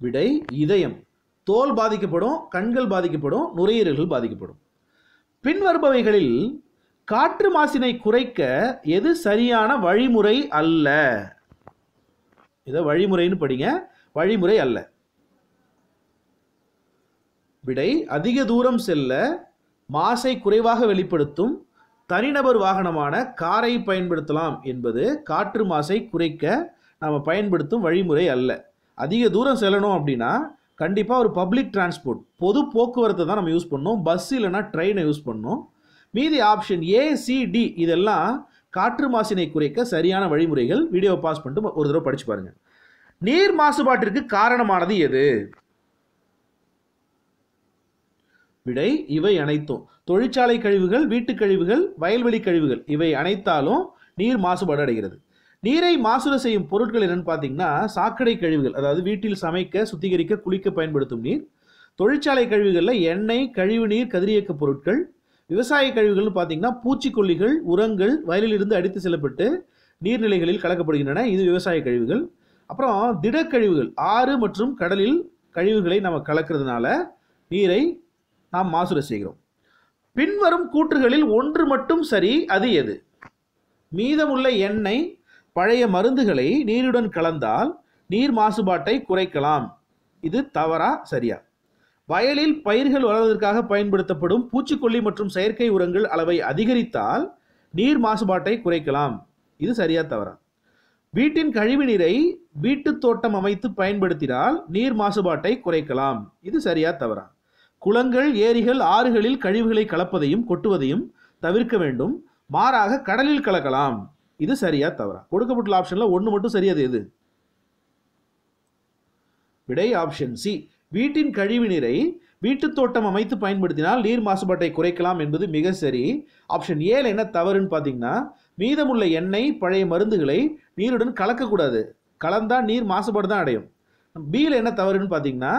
விடை இதயம் தோல் பாதிக்கப்படும் கண்கள் பாதிக்கப்படும் நுரையீரல்கள் பாதிக்கப்படும் பின்வருபவைகளில் காற்று மாசினை குறைக்க எது சரியான வழிமுறை அல்ல இதை வழிமுறைன்னு படிங்க வழிமுறை அல்ல விடை அதிக தூரம் செல்ல மாசை குறைவாக வெளிப்படுத்தும் தனிநபர் வாகனமான காரை பயன்படுத்தலாம் என்பது காற்று மாசை குறைக்க நாம் பயன்படுத்தும் வழிமுறை அல்ல அதிக தூரம் செல்லணும் அப்படின்னா கண்டிப்பாக ஒரு பப்ளிக் டிரான்ஸ்போர்ட் பொது போக்குவரத்தை தான் நம்ம யூஸ் பண்ணோம் பஸ் இல்லைனா ட்ரெயினை யூஸ் பண்ணோம் மீதி ஆப்ஷன் ஏசிடி இதெல்லாம் காற்று மாசினை குறைக்க சரியான வழிமுறைகள் வீடியோ பாஸ் பண்ணிட்டு ஒரு தடவை படிச்சு பாருங்கள் நீர் மாசுபாட்டிற்கு காரணமானது எது விடை இவை அனைத்தும் தொழிற்சாலை கழிவுகள் வீட்டு கழிவுகள் வயல்வெளி கழிவுகள் இவை அனைத்தாலும் நீர் மாசுபாடு அடைகிறது நீரை மாசுட செய்யும் பொருட்கள் என்னன்னு பார்த்தீங்கன்னா சாக்கடை கழிவுகள் அதாவது வீட்டில் சமைக்க சுத்திகரிக்க குளிக்க பயன்படுத்தும் நீர் தொழிற்சாலை கழிவுகளில் எண்ணெய் கழிவு நீர் கதிரியக்க பொருட்கள் விவசாய கழிவுகள்னு பார்த்தீங்கன்னா பூச்சிக்கொல்லிகள் உரங்கள் வயலிலிருந்து அடித்து செல்லப்பட்டு நீர்நிலைகளில் கலக்கப்படுகின்றன இது விவசாய கழிவுகள் அப்புறம் திடக்கழிவுகள் ஆறு மற்றும் கடலில் கழிவுகளை நம்ம கலக்கிறதுனால நீரை நாம் மாசுரை செய்கிறோம் பின்வரும் கூற்றுகளில் ஒன்று மட்டும் சரி அது எது மீதமுள்ள எண்ணெய் பழைய மருந்துகளை நீருடன் கலந்தால் நீர் மாசுபாட்டை குறைக்கலாம் இது தவறா சரியா வயலில் பயிர்கள் வளர்வதற்காக பயன்படுத்தப்படும் பூச்சிக்கொல்லி மற்றும் செயற்கை உரங்கள் அளவை அதிகரித்தால் நீர் மாசுபாட்டை குறைக்கலாம் இது சரியா தவறா வீட்டின் கழிவு நீரை வீட்டு தோட்டம் அமைத்து பயன்படுத்தினால் நீர் மாசுபாட்டை குறைக்கலாம் இது சரியா தவறா குளங்கள் ஏரிகள் ஆறுகளில் கழிவுகளை கலப்பதையும் கொட்டுவதையும் தவிர்க்க வேண்டும் மாறாக கடலில் கலக்கலாம் இது சரியா தவறா கொடுக்கப்பட்டுள்ள ஆப்ஷனில் ஒன்று மட்டும் சரியாது எது விடை ஆப்ஷன் சி வீட்டின் கழிவு நீரை வீட்டுத் தோட்டம் அமைத்து பயன்படுத்தினால் நீர் மாசுபாட்டை குறைக்கலாம் என்பது மிக சரி ஆப்ஷன் ஏல என்ன தவறுன்னு பார்த்தீங்கன்னா மீதமுள்ள எண்ணெய் பழைய மருந்துகளை நீருடன் கலக்கக்கூடாது கலந்தால் நீர் மாசுபாடு தான் அடையும் பியில் என்ன தவறுன்னு பார்த்தீங்கன்னா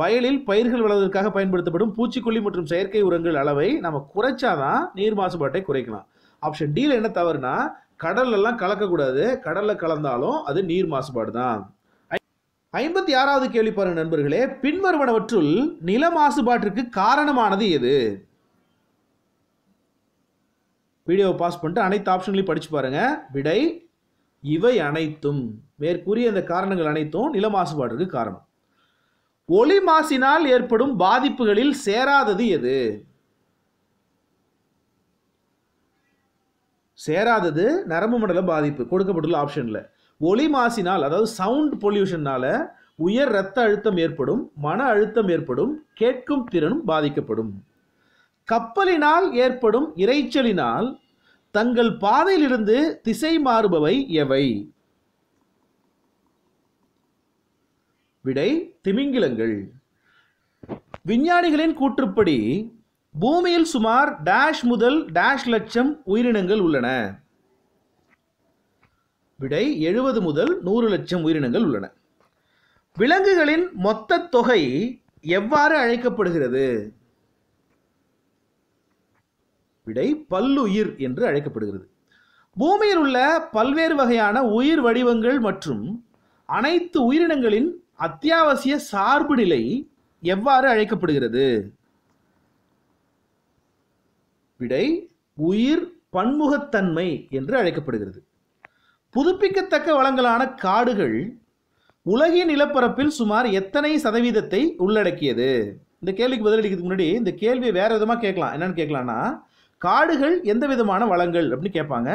வயலில் பயிர்கள் வளர்வதற்காக பயன்படுத்தப்படும் பூச்சிக்கொல்லி மற்றும் செயற்கை உரங்கள் அளவை நம்ம குறைச்சாதான் நீர் மாசுபாட்டை குறைக்கலாம் ஆப்ஷன் டீல என்ன தவறுனா கடல்லெல்லாம் கலக்கக்கூடாது கடலில் கலந்தாலும் அது நீர் மாசுபாடு தான் ஐம்பத்தி ஆறாவது கேள்வி பாருங்கள் நண்பர்களே பின்வருவனவற்றுள் நில மாசுபாட்டிற்கு காரணமானது எது வீடியோவை பாஸ் பண்ணிட்டு அனைத்து ஆப்ஷன்களையும் படிச்சு பாருங்க விடை இவை அனைத்தும் மேற்கூறிய இந்த காரணங்கள் அனைத்தும் நில மாசுபாட்டிற்கு காரணம் ஒளி மாசினால் ஏற்படும் பாதிப்புகளில் சேராதது எது சேராதது நரம்பு மண்டல பாதிப்பு கொடுக்கப்பட்டுள்ள ஆப்ஷனில் ஒளி மாசினால் அதாவது சவுண்ட் பொல்யூஷனால் உயர் இரத்த அழுத்தம் ஏற்படும் மன அழுத்தம் ஏற்படும் கேட்கும் திறனும் பாதிக்கப்படும் கப்பலினால் ஏற்படும் இறைச்சலினால் தங்கள் பாதையிலிருந்து திசை மாறுபவை எவை விடை திமிங்கிலங்கள் விஞ்ஞானிகளின் கூற்றுப்படி பூமியில் சுமார் டேஷ் முதல் டேஷ் லட்சம் உயிரினங்கள் உள்ளன விடை எழுபது முதல் நூறு லட்சம் உயிரினங்கள் உள்ளன விலங்குகளின் மொத்த தொகை எவ்வாறு அழைக்கப்படுகிறது விடை பல்லுயிர் என்று அழைக்கப்படுகிறது பூமியில் உள்ள பல்வேறு வகையான உயிர் வடிவங்கள் மற்றும் அனைத்து உயிரினங்களின் அத்தியாவசிய சார்பு நிலை எவ்வாறு அழைக்கப்படுகிறது விடை உயிர் பன்முகத்தன்மை என்று அழைக்கப்படுகிறது புதுப்பிக்கத்தக்க வளங்களான காடுகள் உலகின் நிலப்பரப்பில் சுமார் எத்தனை சதவீதத்தை உள்ளடக்கியது இந்த கேள்விக்கு பதிலளிக்கிறதுக்கு முன்னாடி இந்த கேள்வியை வேறு விதமாக கேட்கலாம் என்னென்னு கேட்கலான்னா காடுகள் எந்த விதமான வளங்கள் அப்படின்னு கேட்பாங்க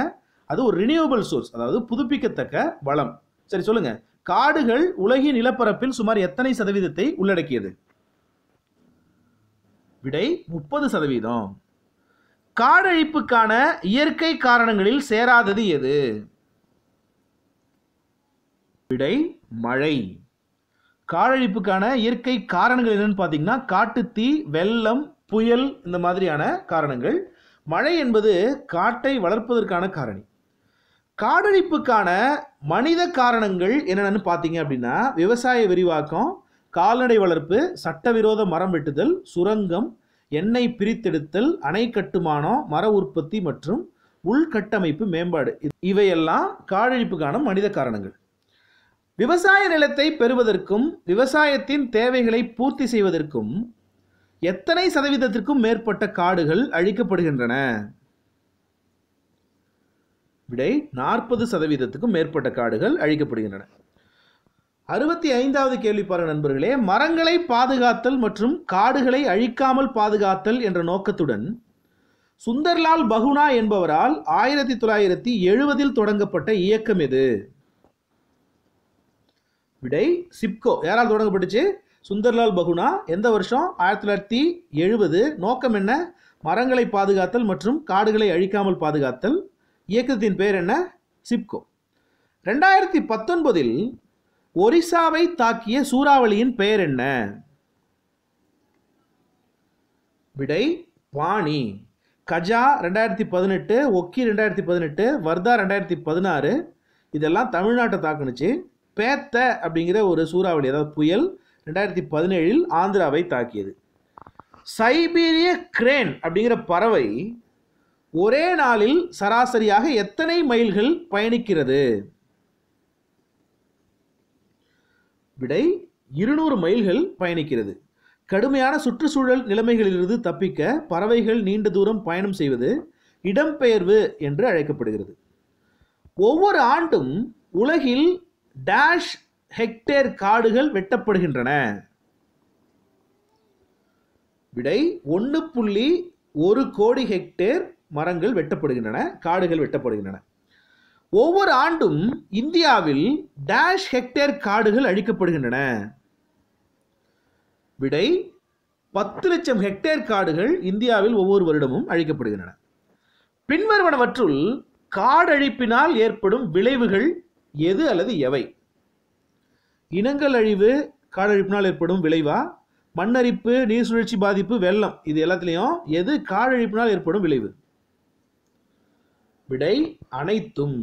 அது ஒரு ரினியூவபிள் சோர்ஸ் அதாவது புதுப்பிக்கத்தக்க வளம் சரி சொல்லுங்கள் காடுகள் உலகின் நிலப்பரப்பில் சுமார் எத்தனை சதவீதத்தை உள்ளடக்கியது விடை முப்பது சதவீதம் காடழிப்புக்கான இயற்கை காரணங்களில் சேராதது எது விடை மழை காழழிப்புக்கான இயற்கை காரணங்கள் என்னன்னு பார்த்தீங்கன்னா காட்டுத்தீ வெள்ளம் புயல் இந்த மாதிரியான காரணங்கள் மழை என்பது காட்டை வளர்ப்பதற்கான காரணி காடழிப்புக்கான மனித காரணங்கள் என்னென்னு பார்த்தீங்க அப்படின்னா விவசாய விரிவாக்கம் கால்நடை வளர்ப்பு சட்டவிரோத மரம் வெட்டுதல் சுரங்கம் எண்ணெய் பிரித்தெடுத்தல் அணை கட்டுமானம் மர உற்பத்தி மற்றும் உள்கட்டமைப்பு மேம்பாடு இவையெல்லாம் காடழிப்புக்கான மனித காரணங்கள் விவசாய நிலத்தை பெறுவதற்கும் விவசாயத்தின் தேவைகளை பூர்த்தி செய்வதற்கும் எத்தனை சதவீதத்திற்கும் மேற்பட்ட காடுகள் அழிக்கப்படுகின்றன விடை நாற்பது சதவீதத்துக்கும் மேற்பட்ட காடுகள் அழிக்கப்படுகின்றன அறுபத்தி ஐந்தாவது கேள்வி பாருங்க நண்பர்களே மரங்களை பாதுகாத்தல் மற்றும் காடுகளை அழிக்காமல் பாதுகாத்தல் என்ற நோக்கத்துடன் சுந்தர்லால் பகுனா என்பவரால் ஆயிரத்தி தொள்ளாயிரத்தி எழுபதில் தொடங்கப்பட்ட இயக்கம் எது விடை சிப்கோ யாரால் தொடங்கப்பட்டுச்சு சுந்தர்லால் பகுனா எந்த வருஷம் ஆயிரத்தி தொள்ளாயிரத்தி எழுபது நோக்கம் என்ன மரங்களை பாதுகாத்தல் மற்றும் காடுகளை அழிக்காமல் பாதுகாத்தல் இயக்கத்தின் பெயர் என்ன சிப்கோ ரெண்டாயிரத்தி பத்தொன்பதில் ஒரிசாவை தாக்கிய சூறாவளியின் பெயர் என்ன விடை பாணி கஜா ரெண்டாயிரத்தி பதினெட்டு ஒக்கி ரெண்டாயிரத்தி பதினெட்டு வர்தா ரெண்டாயிரத்தி பதினாறு இதெல்லாம் தமிழ்நாட்டை தாக்குனுச்சு பேத்த அப்படிங்கிற ஒரு சூறாவளி அதாவது புயல் ரெண்டாயிரத்தி பதினேழில் ஆந்திராவை தாக்கியது சைபீரிய கிரேன் அப்படிங்கிற பறவை ஒரே நாளில் சராசரியாக எத்தனை மைல்கள் பயணிக்கிறது விடை இருநூறு மைல்கள் பயணிக்கிறது கடுமையான சுற்றுச்சூழல் நிலைமைகளிலிருந்து தப்பிக்க பறவைகள் நீண்ட தூரம் பயணம் செய்வது இடம்பெயர்வு என்று அழைக்கப்படுகிறது ஒவ்வொரு ஆண்டும் உலகில் டேஷ் ஹெக்டேர் காடுகள் வெட்டப்படுகின்றன விடை ஒன்று புள்ளி ஒரு கோடி ஹெக்டேர் மரங்கள் வெட்டப்படுகின்றன காடுகள் வெட்டப்படுகின்றன ஒவ்வொரு ஆண்டும் இந்தியாவில் டேஷ் ஹெக்டேர் காடுகள் அழிக்கப்படுகின்றன விடை பத்து லட்சம் ஹெக்டேர் காடுகள் இந்தியாவில் ஒவ்வொரு வருடமும் அழிக்கப்படுகின்றன பின்வருவனவற்றுள் காடழிப்பினால் ஏற்படும் விளைவுகள் எது அல்லது எவை இனங்கள் அழிவு காடழிப்பினால் ஏற்படும் விளைவா மண்ணரிப்பு நீர் சுழற்சி பாதிப்பு வெள்ளம் இது எல்லாத்துலேயும் எது காடழிப்பினால் ஏற்படும் விளைவு விடை அனைத்தும்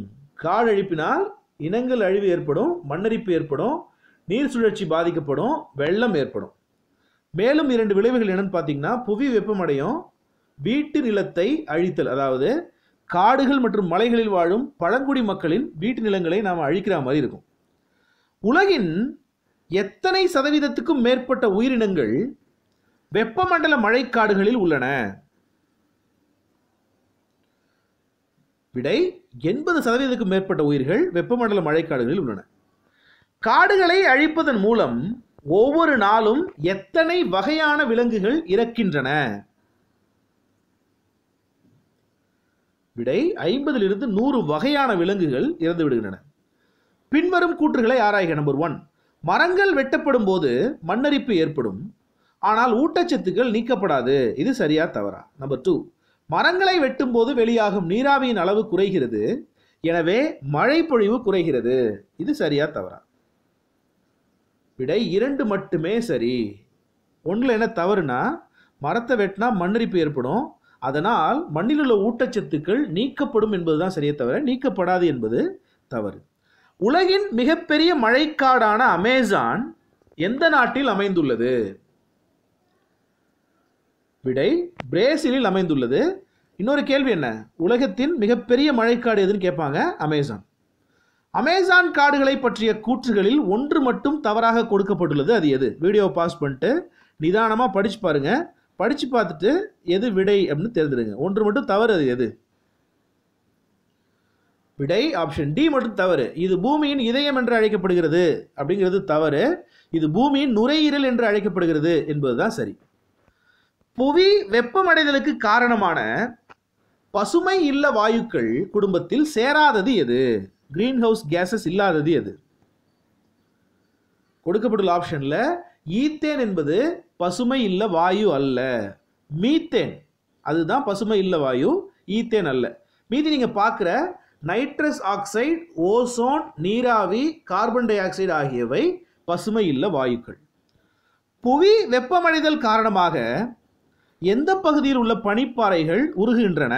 காடழிப்பினால் இனங்கள் அழிவு ஏற்படும் மண்ணரிப்பு ஏற்படும் நீர் சுழற்சி பாதிக்கப்படும் வெள்ளம் ஏற்படும் மேலும் இரண்டு விளைவுகள் என்னன்னு பார்த்தீங்கன்னா புவி வெப்பமடையும் வீட்டு நிலத்தை அழித்தல் அதாவது காடுகள் மற்றும் மலைகளில் வாழும் பழங்குடி மக்களின் வீட்டு நிலங்களை நாம் அழிக்கிற மாதிரி இருக்கும் உலகின் எத்தனை சதவீதத்துக்கும் மேற்பட்ட உயிரினங்கள் வெப்பமண்டல மழைக்காடுகளில் உள்ளன விடை எண்பது சதவீதத்துக்கும் மேற்பட்ட உயிர்கள் வெப்பமண்டல மழைக்காடுகளில் உள்ளன காடுகளை அழிப்பதன் மூலம் ஒவ்வொரு நாளும் எத்தனை வகையான விலங்குகள் இறக்கின்றன விடை ஐம்பதிலிருந்து நூறு வகையான விலங்குகள் இறந்து விடுகின்றன பின்வரும் கூற்றுகளை ஆராய்க நம்பர் ஒன் மரங்கள் வெட்டப்படும் போது மண்ணரிப்பு ஏற்படும் ஆனால் ஊட்டச்சத்துக்கள் நீக்கப்படாது இது சரியா தவறா நம்பர் டூ மரங்களை வெட்டும் போது வெளியாகும் நீராவியின் அளவு குறைகிறது எனவே மழை பொழிவு குறைகிறது இது சரியா தவறா விடை இரண்டு மட்டுமே சரி ஒன்றில் என்ன தவறுனா மரத்தை வெட்டினா மண்ணரிப்பு ஏற்படும் அதனால் மண்ணில் உள்ள ஊட்டச்சத்துக்கள் நீக்கப்படும் என்பதுதான் சரியே தவிர நீக்கப்படாது என்பது தவறு உலகின் மிகப்பெரிய மழைக்காடான அமேசான் எந்த நாட்டில் அமைந்துள்ளது விடை பிரேசிலில் அமைந்துள்ளது இன்னொரு கேள்வி என்ன உலகத்தின் மிகப்பெரிய மழைக்காடு எதுன்னு கேட்பாங்க அமேசான் அமேசான் காடுகளை பற்றிய கூற்றுகளில் ஒன்று மட்டும் தவறாக கொடுக்கப்பட்டுள்ளது அது எது வீடியோ பாஸ் பண்ணிட்டு நிதானமாக படிச்சு பாருங்கள் படித்து பார்த்துட்டு எது விடை அப்படின்னு தேர்ந்தெடுங்க ஒன்று மட்டும் தவறு அது எது விடை ஆப்ஷன் டி மட்டும் தவறு இது பூமியின் இதயம் என்று அழைக்கப்படுகிறது அப்படிங்கிறது தவறு இது பூமியின் நுரையீரல் என்று அழைக்கப்படுகிறது என்பதுதான் சரி புவி வெப்பமடைதலுக்கு காரணமான பசுமை இல்ல வாயுக்கள் குடும்பத்தில் சேராதது எது கிரீன் ஹவுஸ் கேசஸ் இல்லாதது எது கொடுக்கப்பட்டுள்ள ஆப்ஷனில் ஈத்தேன் என்பது பசுமை இல்ல வாயு அல்ல மீத்தேன் அதுதான் பசுமை இல்ல வாயு ஈத்தேன் அல்ல மீதி நீங்கள் பார்க்குற நைட்ரஸ் ஆக்சைடு ஓசோன் நீராவி கார்பன் டை ஆக்சைடு ஆகியவை பசுமை இல்ல வாயுக்கள் புவி வெப்பமடைதல் காரணமாக எந்த பகுதியில் உள்ள பனிப்பாறைகள் உருகுகின்றன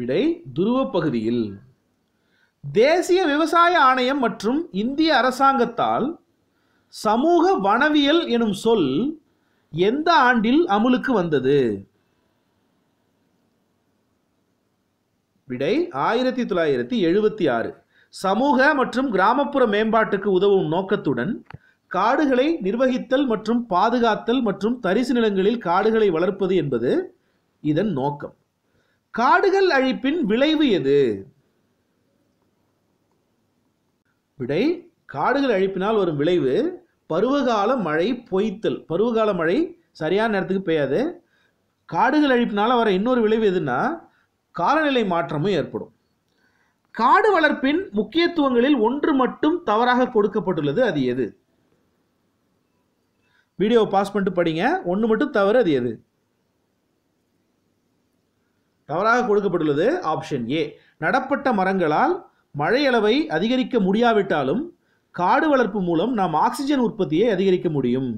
விடை துருவ பகுதியில் தேசிய விவசாய ஆணையம் மற்றும் இந்திய அரசாங்கத்தால் சமூக வனவியல் எனும் சொல் எந்த ஆண்டில் அமுலுக்கு வந்தது விடை ஆயிரத்தி தொள்ளாயிரத்தி எழுபத்தி ஆறு சமூக மற்றும் கிராமப்புற மேம்பாட்டுக்கு உதவும் நோக்கத்துடன் காடுகளை நிர்வகித்தல் மற்றும் பாதுகாத்தல் மற்றும் தரிசு நிலங்களில் காடுகளை வளர்ப்பது என்பது இதன் நோக்கம் காடுகள் அழிப்பின் விளைவு எது விடை காடுகள் அழிப்பினால் வரும் விளைவு பருவகால மழை பொய்த்தல் பருவகால மழை சரியான நேரத்துக்கு பெய்யாது காடுகள் அழிப்பினால் வர இன்னொரு விளைவு எதுன்னா காலநிலை மாற்றமும் ஏற்படும் காடு வளர்ப்பின் முக்கியத்துவங்களில் ஒன்று மட்டும் தவறாக கொடுக்கப்பட்டுள்ளது அது எது வீடியோவை பாஸ் பண்ணிட்டு படிங்க ஒன்று மட்டும் தவறு அது எது தவறாக கொடுக்கப்பட்டுள்ளது ஆப்ஷன் ஏ நடப்பட்ட மரங்களால் மழையளவை அதிகரிக்க முடியாவிட்டாலும் காடு வளர்ப்பு மூலம் நாம் ஆக்சிஜன் உற்பத்தியை அதிகரிக்க முடியும்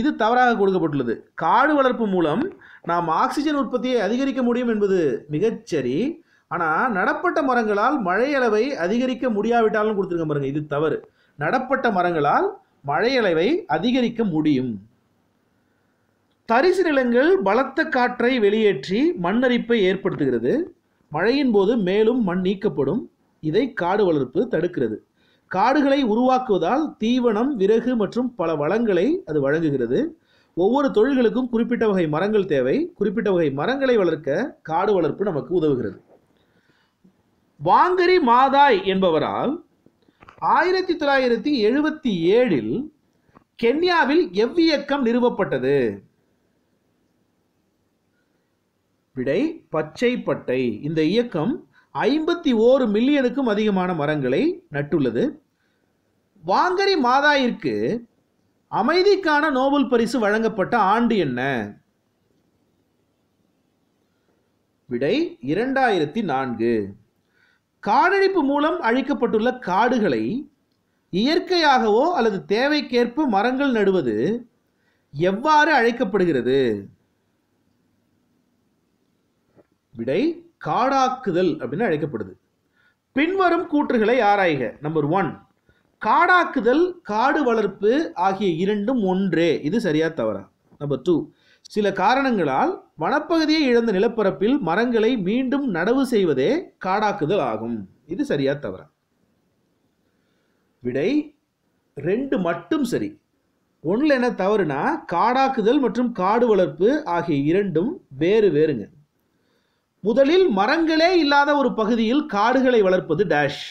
இது தவறாக கொடுக்கப்பட்டுள்ளது காடு வளர்ப்பு மூலம் நாம் ஆக்சிஜன் உற்பத்தியை அதிகரிக்க முடியும் என்பது மிகச்சரி ஆனால் நடப்பட்ட மரங்களால் மழையளவை அதிகரிக்க முடியாவிட்டாலும் கொடுத்துருக்க பாருங்க இது தவறு நடப்பட்ட மரங்களால் மழையளவை அதிகரிக்க முடியும் தரிசு நிலங்கள் பலத்த காற்றை வெளியேற்றி மண்ணரிப்பை ஏற்படுத்துகிறது மழையின் போது மேலும் மண் நீக்கப்படும் இதை காடு வளர்ப்பு தடுக்கிறது காடுகளை உருவாக்குவதால் தீவனம் விறகு மற்றும் பல வளங்களை அது வழங்குகிறது ஒவ்வொரு தொழில்களுக்கும் குறிப்பிட்ட வகை மரங்கள் தேவை குறிப்பிட்ட வகை மரங்களை வளர்க்க காடு வளர்ப்பு நமக்கு உதவுகிறது வாங்கரி மாதாய் என்பவரால் ஆயிரத்தி தொள்ளாயிரத்தி எழுபத்தி ஏழில் கென்யாவில் எவ்வியக்கம் நிறுவப்பட்டது விடை பச்சை பட்டை இந்த இயக்கம் ஐம்பத்தி ஓரு மில்லியனுக்கும் அதிகமான மரங்களை நட்டுள்ளது வாங்கரி மாதாயிற்கு அமைதிக்கான நோபல் பரிசு வழங்கப்பட்ட ஆண்டு என்ன விடை இரண்டாயிரத்தி நான்கு காடழிப்பு மூலம் அழிக்கப்பட்டுள்ள காடுகளை இயற்கையாகவோ அல்லது தேவைக்கேற்ப மரங்கள் நடுவது எவ்வாறு அழைக்கப்படுகிறது விடை காடாக்குதல் அப்படின்னு அழைக்கப்படுது பின்வரும் கூற்றுகளை ஆராய்க நம்பர் ஒன் காடாக்குதல் காடு வளர்ப்பு ஆகிய இரண்டும் ஒன்றே இது சரியா தவறா நம்பர் டூ சில காரணங்களால் வனப்பகுதியை இழந்த நிலப்பரப்பில் மரங்களை மீண்டும் நடவு செய்வதே காடாக்குதல் ஆகும் இது சரியா தவறா விடை ரெண்டு மட்டும் சரி ஒன்றில் என்ன தவறுனா காடாக்குதல் மற்றும் காடு வளர்ப்பு ஆகிய இரண்டும் வேறு வேறுங்க முதலில் மரங்களே இல்லாத ஒரு பகுதியில் காடுகளை வளர்ப்பது டேஷ்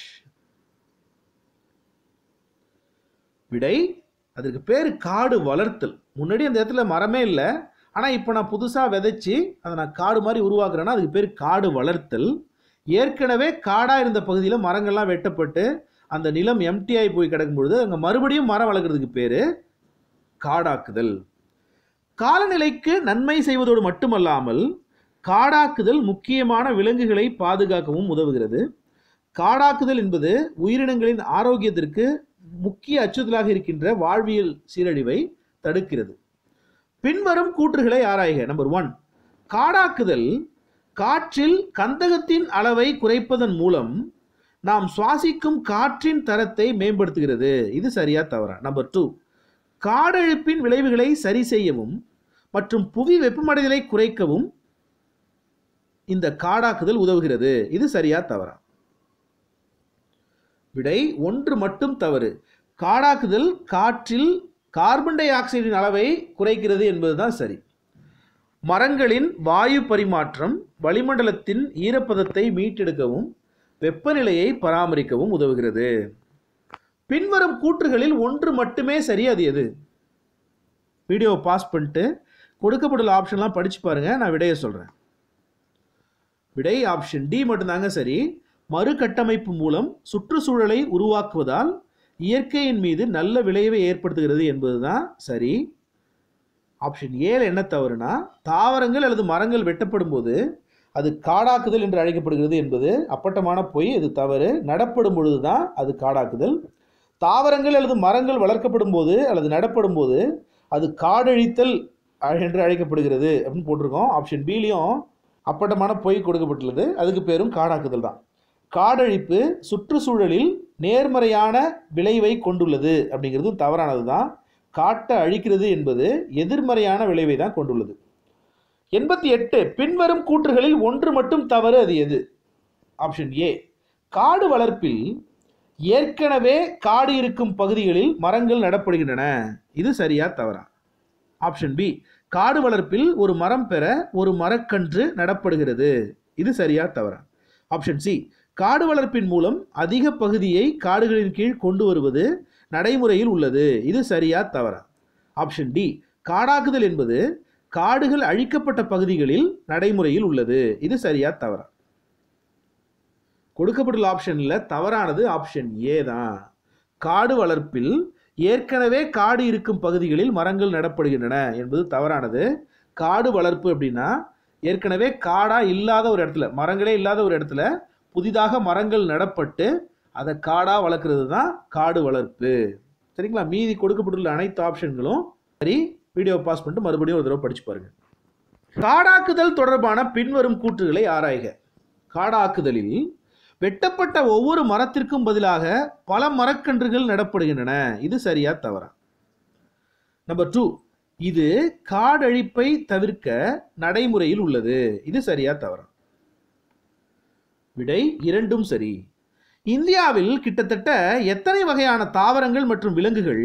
விடை அதற்கு பேர் காடு வளர்த்தல் முன்னாடி அந்த இடத்துல மரமே இல்லை ஆனால் இப்போ நான் புதுசாக விதைச்சி அதை நான் காடு மாதிரி உருவாக்குறேன்னா அதுக்கு பேர் காடு வளர்த்தல் ஏற்கனவே காடாக இருந்த பகுதியில் மரங்கள்லாம் வெட்டப்பட்டு அந்த நிலம் ஆகி போய் கிடக்கும் பொழுது அங்கே மறுபடியும் மரம் வளர்க்குறதுக்கு பேர் காடாக்குதல் காலநிலைக்கு நன்மை செய்வதோடு மட்டுமல்லாமல் காடாக்குதல் முக்கியமான விலங்குகளை பாதுகாக்கவும் உதவுகிறது காடாக்குதல் என்பது உயிரினங்களின் ஆரோக்கியத்திற்கு முக்கிய அச்சுறுத்தலாக இருக்கின்ற வாழ்வியல் சீரழிவை தடுக்கிறது பின்வரும் கூற்றுகளை ஆராய்க நம்பர் ஒன் காடாக்குதல் காற்றில் கந்தகத்தின் அளவை குறைப்பதன் மூலம் நாம் சுவாசிக்கும் காற்றின் தரத்தை மேம்படுத்துகிறது இது சரியா தவறா நம்பர் டூ காடழிப்பின் விளைவுகளை சரி செய்யவும் மற்றும் புவி வெப்பமடைதலை குறைக்கவும் இந்த காடாக்குதல் உதவுகிறது இது சரியா தவறா விடை ஒன்று மட்டும் தவறு காடாக்குதல் காற்றில் கார்பன் டை ஆக்சைடின் அளவை குறைக்கிறது என்பதுதான் சரி மரங்களின் வாயு பரிமாற்றம் வளிமண்டலத்தின் ஈரப்பதத்தை மீட்டெடுக்கவும் வெப்பநிலையை பராமரிக்கவும் உதவுகிறது பின்வரும் கூற்றுகளில் ஒன்று மட்டுமே சரி அது எது வீடியோவை பாஸ் பண்ணிட்டு கொடுக்கப்படுள்ள ஆப்ஷன்லாம் படித்து பாருங்கள் நான் விடையை சொல்கிறேன் விடை ஆப்ஷன் டி மட்டும்தாங்க சரி மறுகட்டமைப்பு மூலம் சுற்றுச்சூழலை உருவாக்குவதால் இயற்கையின் மீது நல்ல விளைவை ஏற்படுத்துகிறது என்பது தான் சரி ஆப்ஷன் ஏழு என்ன தவறுனா தாவரங்கள் அல்லது மரங்கள் வெட்டப்படும் போது அது காடாக்குதல் என்று அழைக்கப்படுகிறது என்பது அப்பட்டமான பொய் இது தவறு நடப்படும் பொழுது தான் அது காடாக்குதல் தாவரங்கள் அல்லது மரங்கள் வளர்க்கப்படும் போது அல்லது நடப்படும் போது அது காடழித்தல் என்று அழைக்கப்படுகிறது அப்படின்னு போட்டிருக்கோம் ஆப்ஷன் பிலையும் அப்பட்டமான பொய் கொடுக்கப்பட்டுள்ளது அதுக்கு பேரும் காடாக்குதல் தான் காடழிப்பு சுற்றுச்சூழலில் நேர்மறையான விளைவை கொண்டுள்ளது அப்படிங்கிறது தவறானது தான் காட்டை அழிக்கிறது என்பது எதிர்மறையான விளைவை தான் கொண்டுள்ளது எண்பத்தி எட்டு பின்வரும் கூற்றுகளில் ஒன்று மட்டும் தவறு அது எது ஆப்ஷன் ஏ காடு வளர்ப்பில் ஏற்கனவே காடு இருக்கும் பகுதிகளில் மரங்கள் நடப்படுகின்றன இது சரியா தவறா ஆப்ஷன் பி காடு வளர்ப்பில் ஒரு மரம் பெற ஒரு மரக்கன்று நடப்படுகிறது இது சரியா தவறா ஆப்ஷன் சி காடு வளர்ப்பின் மூலம் அதிக பகுதியை காடுகளின் கீழ் கொண்டு வருவது நடைமுறையில் உள்ளது இது சரியா தவறா ஆப்ஷன் டி காடாக்குதல் என்பது காடுகள் அழிக்கப்பட்ட பகுதிகளில் நடைமுறையில் உள்ளது இது சரியா தவறா கொடுக்கப்பட்டுள்ள ஆப்ஷனில் தவறானது ஆப்ஷன் ஏ தான் காடு வளர்ப்பில் ஏற்கனவே காடு இருக்கும் பகுதிகளில் மரங்கள் நடப்படுகின்றன என்பது தவறானது காடு வளர்ப்பு அப்படின்னா ஏற்கனவே காடாக இல்லாத ஒரு இடத்துல மரங்களே இல்லாத ஒரு இடத்துல புதிதாக மரங்கள் நடப்பட்டு அதை காடாக வளர்க்குறது தான் காடு வளர்ப்பு சரிங்களா மீதி கொடுக்கப்பட்டுள்ள அனைத்து ஆப்ஷன்களும் சரி வீடியோ பாஸ் பண்ணிட்டு மறுபடியும் ஒரு தடவை படித்து பாருங்கள் காடாக்குதல் தொடர்பான பின்வரும் கூற்றுகளை ஆராய்க காடாக்குதலில் வெட்டப்பட்ட ஒவ்வொரு மரத்திற்கும் பதிலாக பல மரக்கன்றுகள் நடப்படுகின்றன இது சரியா தவறா நம்பர் டூ இது காடழிப்பை தவிர்க்க நடைமுறையில் உள்ளது இது சரியா தவறா விடை இரண்டும் சரி இந்தியாவில் கிட்டத்தட்ட எத்தனை வகையான தாவரங்கள் மற்றும் விலங்குகள்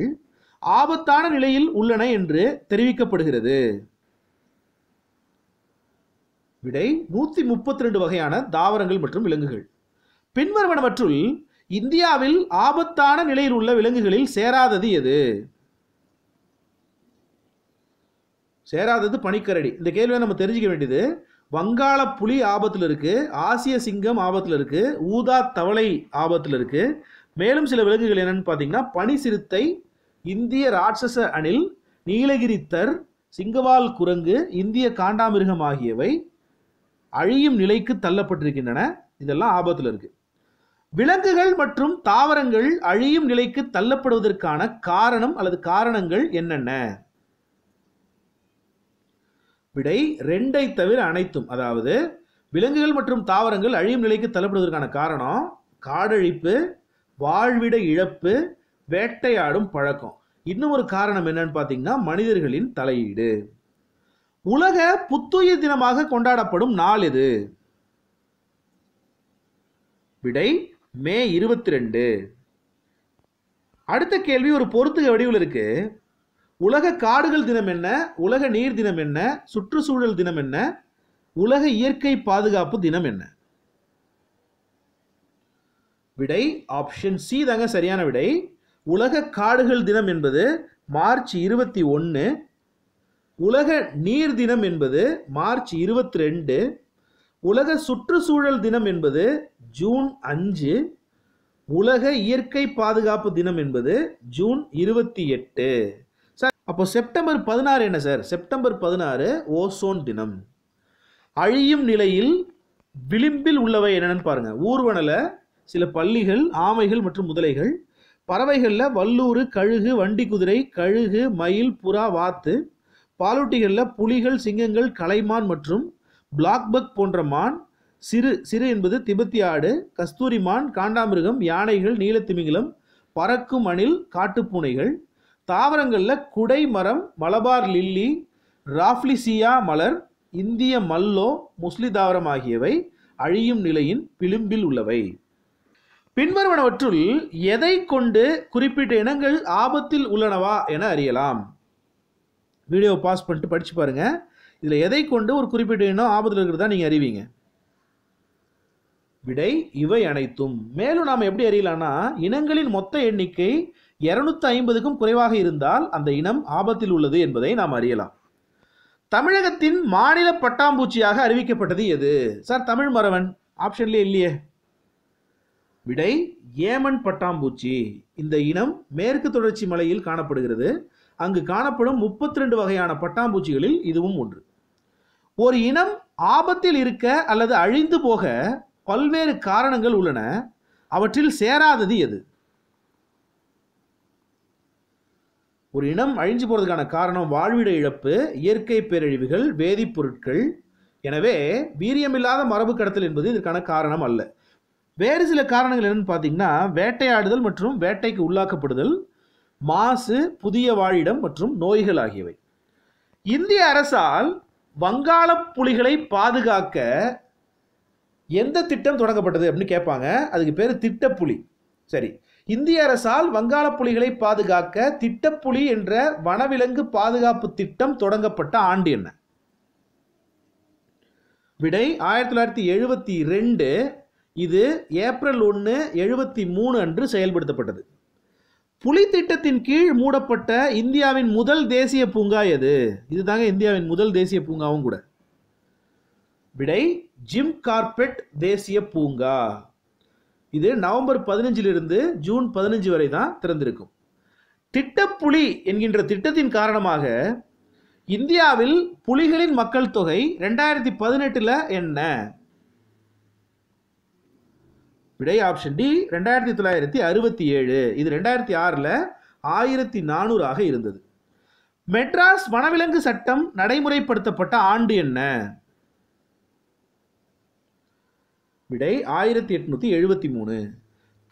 ஆபத்தான நிலையில் உள்ளன என்று தெரிவிக்கப்படுகிறது விடை நூற்றி முப்பத்தி ரெண்டு வகையான தாவரங்கள் மற்றும் விலங்குகள் பின்வருவனவற்றுள் இந்தியாவில் ஆபத்தான நிலையில் உள்ள விலங்குகளில் சேராதது எது சேராதது பனிக்கரடி இந்த கேள்வியை நம்ம தெரிஞ்சுக்க வேண்டியது வங்காள புலி ஆபத்தில் இருக்குது ஆசிய சிங்கம் ஆபத்தில் இருக்குது ஊதா தவளை ஆபத்தில் இருக்குது மேலும் சில விலங்குகள் என்னன்னு பார்த்தீங்கன்னா பனி சிறுத்தை இந்திய ராட்சச அணில் நீலகிரித்தர் சிங்கவால் குரங்கு இந்திய காண்டாமிருகம் ஆகியவை அழியும் நிலைக்கு தள்ளப்பட்டிருக்கின்றன இதெல்லாம் ஆபத்தில் இருக்குது விலங்குகள் மற்றும் தாவரங்கள் அழியும் நிலைக்கு தள்ளப்படுவதற்கான காரணம் அல்லது காரணங்கள் என்னென்ன விடை ரெண்டை தவிர அனைத்தும் அதாவது விலங்குகள் மற்றும் தாவரங்கள் அழியும் நிலைக்கு தள்ளப்படுவதற்கான காரணம் காடழிப்பு வாழ்விட இழப்பு வேட்டையாடும் பழக்கம் இன்னும் ஒரு காரணம் என்னன்னு பார்த்தீங்கன்னா மனிதர்களின் தலையீடு உலக புத்துயிர் தினமாக கொண்டாடப்படும் நாள் எது விடை மே இருபத்தி ரெண்டு அடுத்த கேள்வி ஒரு பொறுத்துக வடிவில் இருக்கு உலக காடுகள் தினம் என்ன உலக நீர் தினம் என்ன சுற்றுச்சூழல் தினம் என்ன உலக இயற்கை பாதுகாப்பு தினம் என்ன விடை ஆப்ஷன் சி தாங்க சரியான விடை உலக காடுகள் தினம் என்பது மார்ச் இருபத்தி ஒன்று உலக நீர் தினம் என்பது மார்ச் இருபத்தி ரெண்டு உலக சுற்றுச்சூழல் தினம் என்பது ஜூன் அஞ்சு உலக இயற்கை பாதுகாப்பு தினம் என்பது ஜூன் இருபத்தி எட்டு சார் அப்போ செப்டம்பர் பதினாறு என்ன சார் செப்டம்பர் பதினாறு ஓசோன் தினம் அழியும் நிலையில் விளிம்பில் உள்ளவை என்னென்னு பாருங்கள் ஊர்வனில் சில பள்ளிகள் ஆமைகள் மற்றும் முதலைகள் பறவைகளில் வல்லூர் கழுகு வண்டி குதிரை கழுகு மயில் புறா வாத்து பாலூட்டிகளில் புலிகள் சிங்கங்கள் கலைமான் மற்றும் பிளாக்பக் போன்ற மான் சிறு சிறு என்பது திபெத்தி ஆடு கஸ்தூரி மான் காண்டாமிருகம் யானைகள் நீலத்திமிங்கிலம் பறக்கும் அணில் காட்டுப்பூனைகள் தாவரங்களில் குடை மரம் மலபார் லில்லி ராஃப்லிசியா மலர் இந்திய மல்லோ முஸ்லி தாவரம் ஆகியவை அழியும் நிலையின் பிலிம்பில் உள்ளவை பின்வருவனவற்றுள் எதை கொண்டு குறிப்பிட்ட இனங்கள் ஆபத்தில் உள்ளனவா என அறியலாம் வீடியோ பாஸ் பண்ணிட்டு படித்து பாருங்கள் இதில் எதை கொண்டு ஒரு குறிப்பிட்ட இனம் ஆபத்தில் இருக்கிறதா நீங்கள் அறிவீங்க விடை இவை அனைத்தும் மேலும் நாம் எப்படி அறியலாம்னா இனங்களின் மொத்த எண்ணிக்கை இருநூத்தி ஐம்பதுக்கும் குறைவாக இருந்தால் அந்த இனம் ஆபத்தில் உள்ளது என்பதை நாம் அறியலாம் தமிழகத்தின் மாநில பட்டாம்பூச்சியாக அறிவிக்கப்பட்டது எது சார் தமிழ் மரவன் ஆப்ஷன்லேயே இல்லையே விடை ஏமன் பட்டாம்பூச்சி இந்த இனம் மேற்கு தொடர்ச்சி மலையில் காணப்படுகிறது அங்கு காணப்படும் முப்பத்தி ரெண்டு வகையான பட்டாம்பூச்சிகளில் இதுவும் ஒன்று ஒரு இனம் ஆபத்தில் இருக்க அல்லது அழிந்து போக பல்வேறு காரணங்கள் உள்ளன அவற்றில் சேராதது எது ஒரு இனம் அழிஞ்சு போகிறதுக்கான காரணம் வாழ்விட இழப்பு இயற்கை பேரழிவுகள் வேதிப்பொருட்கள் எனவே வீரியமில்லாத மரபு கடத்தல் என்பது இதற்கான காரணம் அல்ல வேறு சில காரணங்கள் என்னென்னு பார்த்தீங்கன்னா வேட்டையாடுதல் மற்றும் வேட்டைக்கு உள்ளாக்கப்படுதல் மாசு புதிய வாழிடம் மற்றும் நோய்கள் ஆகியவை இந்திய அரசால் வங்காள புலிகளை பாதுகாக்க எந்த திட்டம் தொடங்கப்பட்டது அப்படின்னு கேட்பாங்க அதுக்கு பேர் திட்டப்புலி சரி இந்திய அரசால் வங்காள புலிகளை பாதுகாக்க திட்டப்புலி என்ற வனவிலங்கு பாதுகாப்பு திட்டம் தொடங்கப்பட்ட ஆண்டு என்ன விடை ஆயிரத்தி தொள்ளாயிரத்தி எழுபத்தி ரெண்டு இது ஏப்ரல் ஒன்று எழுபத்தி மூணு அன்று செயல்படுத்தப்பட்டது புலி திட்டத்தின் கீழ் மூடப்பட்ட இந்தியாவின் முதல் தேசிய பூங்கா எது இதுதாங்க இந்தியாவின் முதல் தேசிய பூங்காவும் கூட விடை ஜிம் கார்பெட் தேசிய பூங்கா இது நவம்பர் பதினஞ்சிலிருந்து ஜூன் பதினஞ்சு வரை தான் திறந்திருக்கும் திட்டப்புலி என்கின்ற திட்டத்தின் காரணமாக இந்தியாவில் புலிகளின் மக்கள் தொகை ரெண்டாயிரத்தி பதினெட்டில் என்ன விடை ஆப்ஷன் டி ரெண்டாயிரத்தி தொள்ளாயிரத்தி அறுபத்தி ஏழு இது ரெண்டாயிரத்தி ஆறில் ஆயிரத்தி நானூறாக இருந்தது மெட்ராஸ் வனவிலங்கு சட்டம் நடைமுறைப்படுத்தப்பட்ட ஆண்டு என்ன விடை ஆயிரத்தி எட்நூற்றி எழுபத்தி மூணு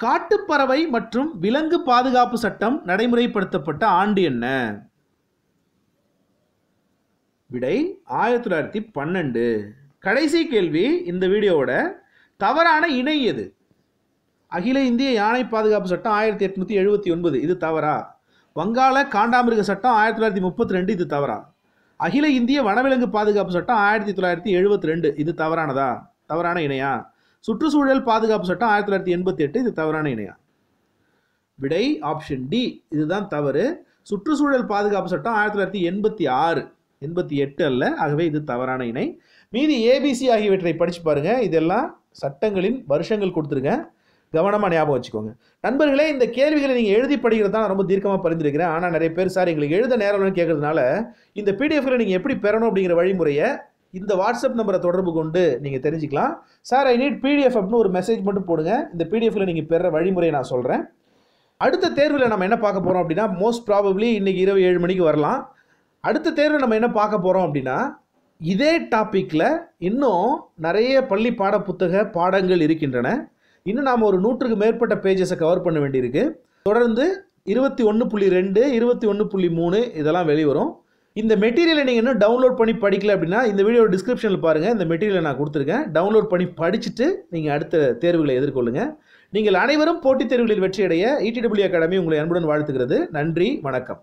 காட்டுப்பறவை மற்றும் விலங்கு பாதுகாப்பு சட்டம் நடைமுறைப்படுத்தப்பட்ட ஆண்டு என்ன விடை ஆயிரத்தி தொள்ளாயிரத்தி பன்னெண்டு கடைசி கேள்வி இந்த வீடியோவோட தவறான இணை எது அகில இந்திய யானை பாதுகாப்பு சட்டம் ஆயிரத்தி எட்நூற்றி எழுபத்தி ஒன்பது இது தவறா வங்காள காண்டாமிருக சட்டம் ஆயிரத்தி தொள்ளாயிரத்தி முப்பத்தி ரெண்டு இது தவறா அகில இந்திய வனவிலங்கு பாதுகாப்பு சட்டம் ஆயிரத்தி தொள்ளாயிரத்தி எழுபத்தி ரெண்டு இது தவறானதா தவறான இணையா சுற்றுச்சூழல் பாதுகாப்பு சட்டம் ஆயிரத்தி தொள்ளாயிரத்தி எண்பத்தி எட்டு இது தவறான இணையா விடை ஆப்ஷன் டி இதுதான் தவறு சுற்றுச்சூழல் பாதுகாப்பு சட்டம் ஆயிரத்தி தொள்ளாயிரத்தி எண்பத்தி ஆறு எண்பத்தி எட்டு அல்ல ஆகவே இது தவறான இணை மீதி ஏபிசி ஆகியவற்றை படித்து பாருங்கள் இதெல்லாம் சட்டங்களின் வருஷங்கள் கொடுத்துருங்க கவனமாக ஞாபகம் வச்சுக்கோங்க நண்பர்களே இந்த கேள்விகளை நீங்கள் எழுதி படிக்கிறது தான் ரொம்ப தீர்க்கமாக பரிந்துருக்கிறேன் ஆனால் நிறைய பேர் சார் எங்களுக்கு எழுத நேரம்னு கேட்கறதுனால இந்த பிடிஎஃப்களை நீங்கள் எப்படி பெறணும் அப்படிங்கிற வழிமுறையை இந்த வாட்ஸ்அப் நம்பரை தொடர்பு கொண்டு நீங்கள் தெரிஞ்சுக்கலாம் சார் ஐ நீட் பிடிஎஃப் அப்படின்னு ஒரு மெசேஜ் மட்டும் போடுங்க இந்த பிடிஎஃப்ல நீங்கள் பெற வழிமுறையை நான் சொல்கிறேன் அடுத்த தேர்வில் நம்ம என்ன பார்க்க போகிறோம் அப்படின்னா மோஸ்ட் ப்ராபப்ளி இன்றைக்கி இரவு ஏழு மணிக்கு வரலாம் அடுத்த தேர்வில் நம்ம என்ன பார்க்க போகிறோம் அப்படின்னா இதே டாப்பிக்கில் இன்னும் நிறைய பள்ளி பாட புத்தக பாடங்கள் இருக்கின்றன இன்னும் நாம் ஒரு நூற்றுக்கு மேற்பட்ட பேஜஸை கவர் பண்ண வேண்டியிருக்கு தொடர்ந்து இருபத்தி ஒன்று புள்ளி ரெண்டு இருபத்தி ஒன்று புள்ளி மூணு இதெல்லாம் வெளிவரும் இந்த மெட்டீரியலை நீங்கள் இன்னும் டவுன்லோட் பண்ணி படிக்கல அப்படின்னா இந்த வீடியோ டிஸ்கிரிப்ஷனில் பாருங்கள் இந்த மெட்டீரியலை நான் கொடுத்துருக்கேன் டவுன்லோட் பண்ணி படிச்சுட்டு நீங்கள் அடுத்த தேர்வுகளை எதிர்கொள்ளுங்கள் நீங்கள் அனைவரும் போட்டித் தேர்வுகளில் வெற்றியடைய இடிடபிள்யூ e அகாடமி உங்களை அன்புடன் வாழ்த்துகிறது நன்றி வணக்கம்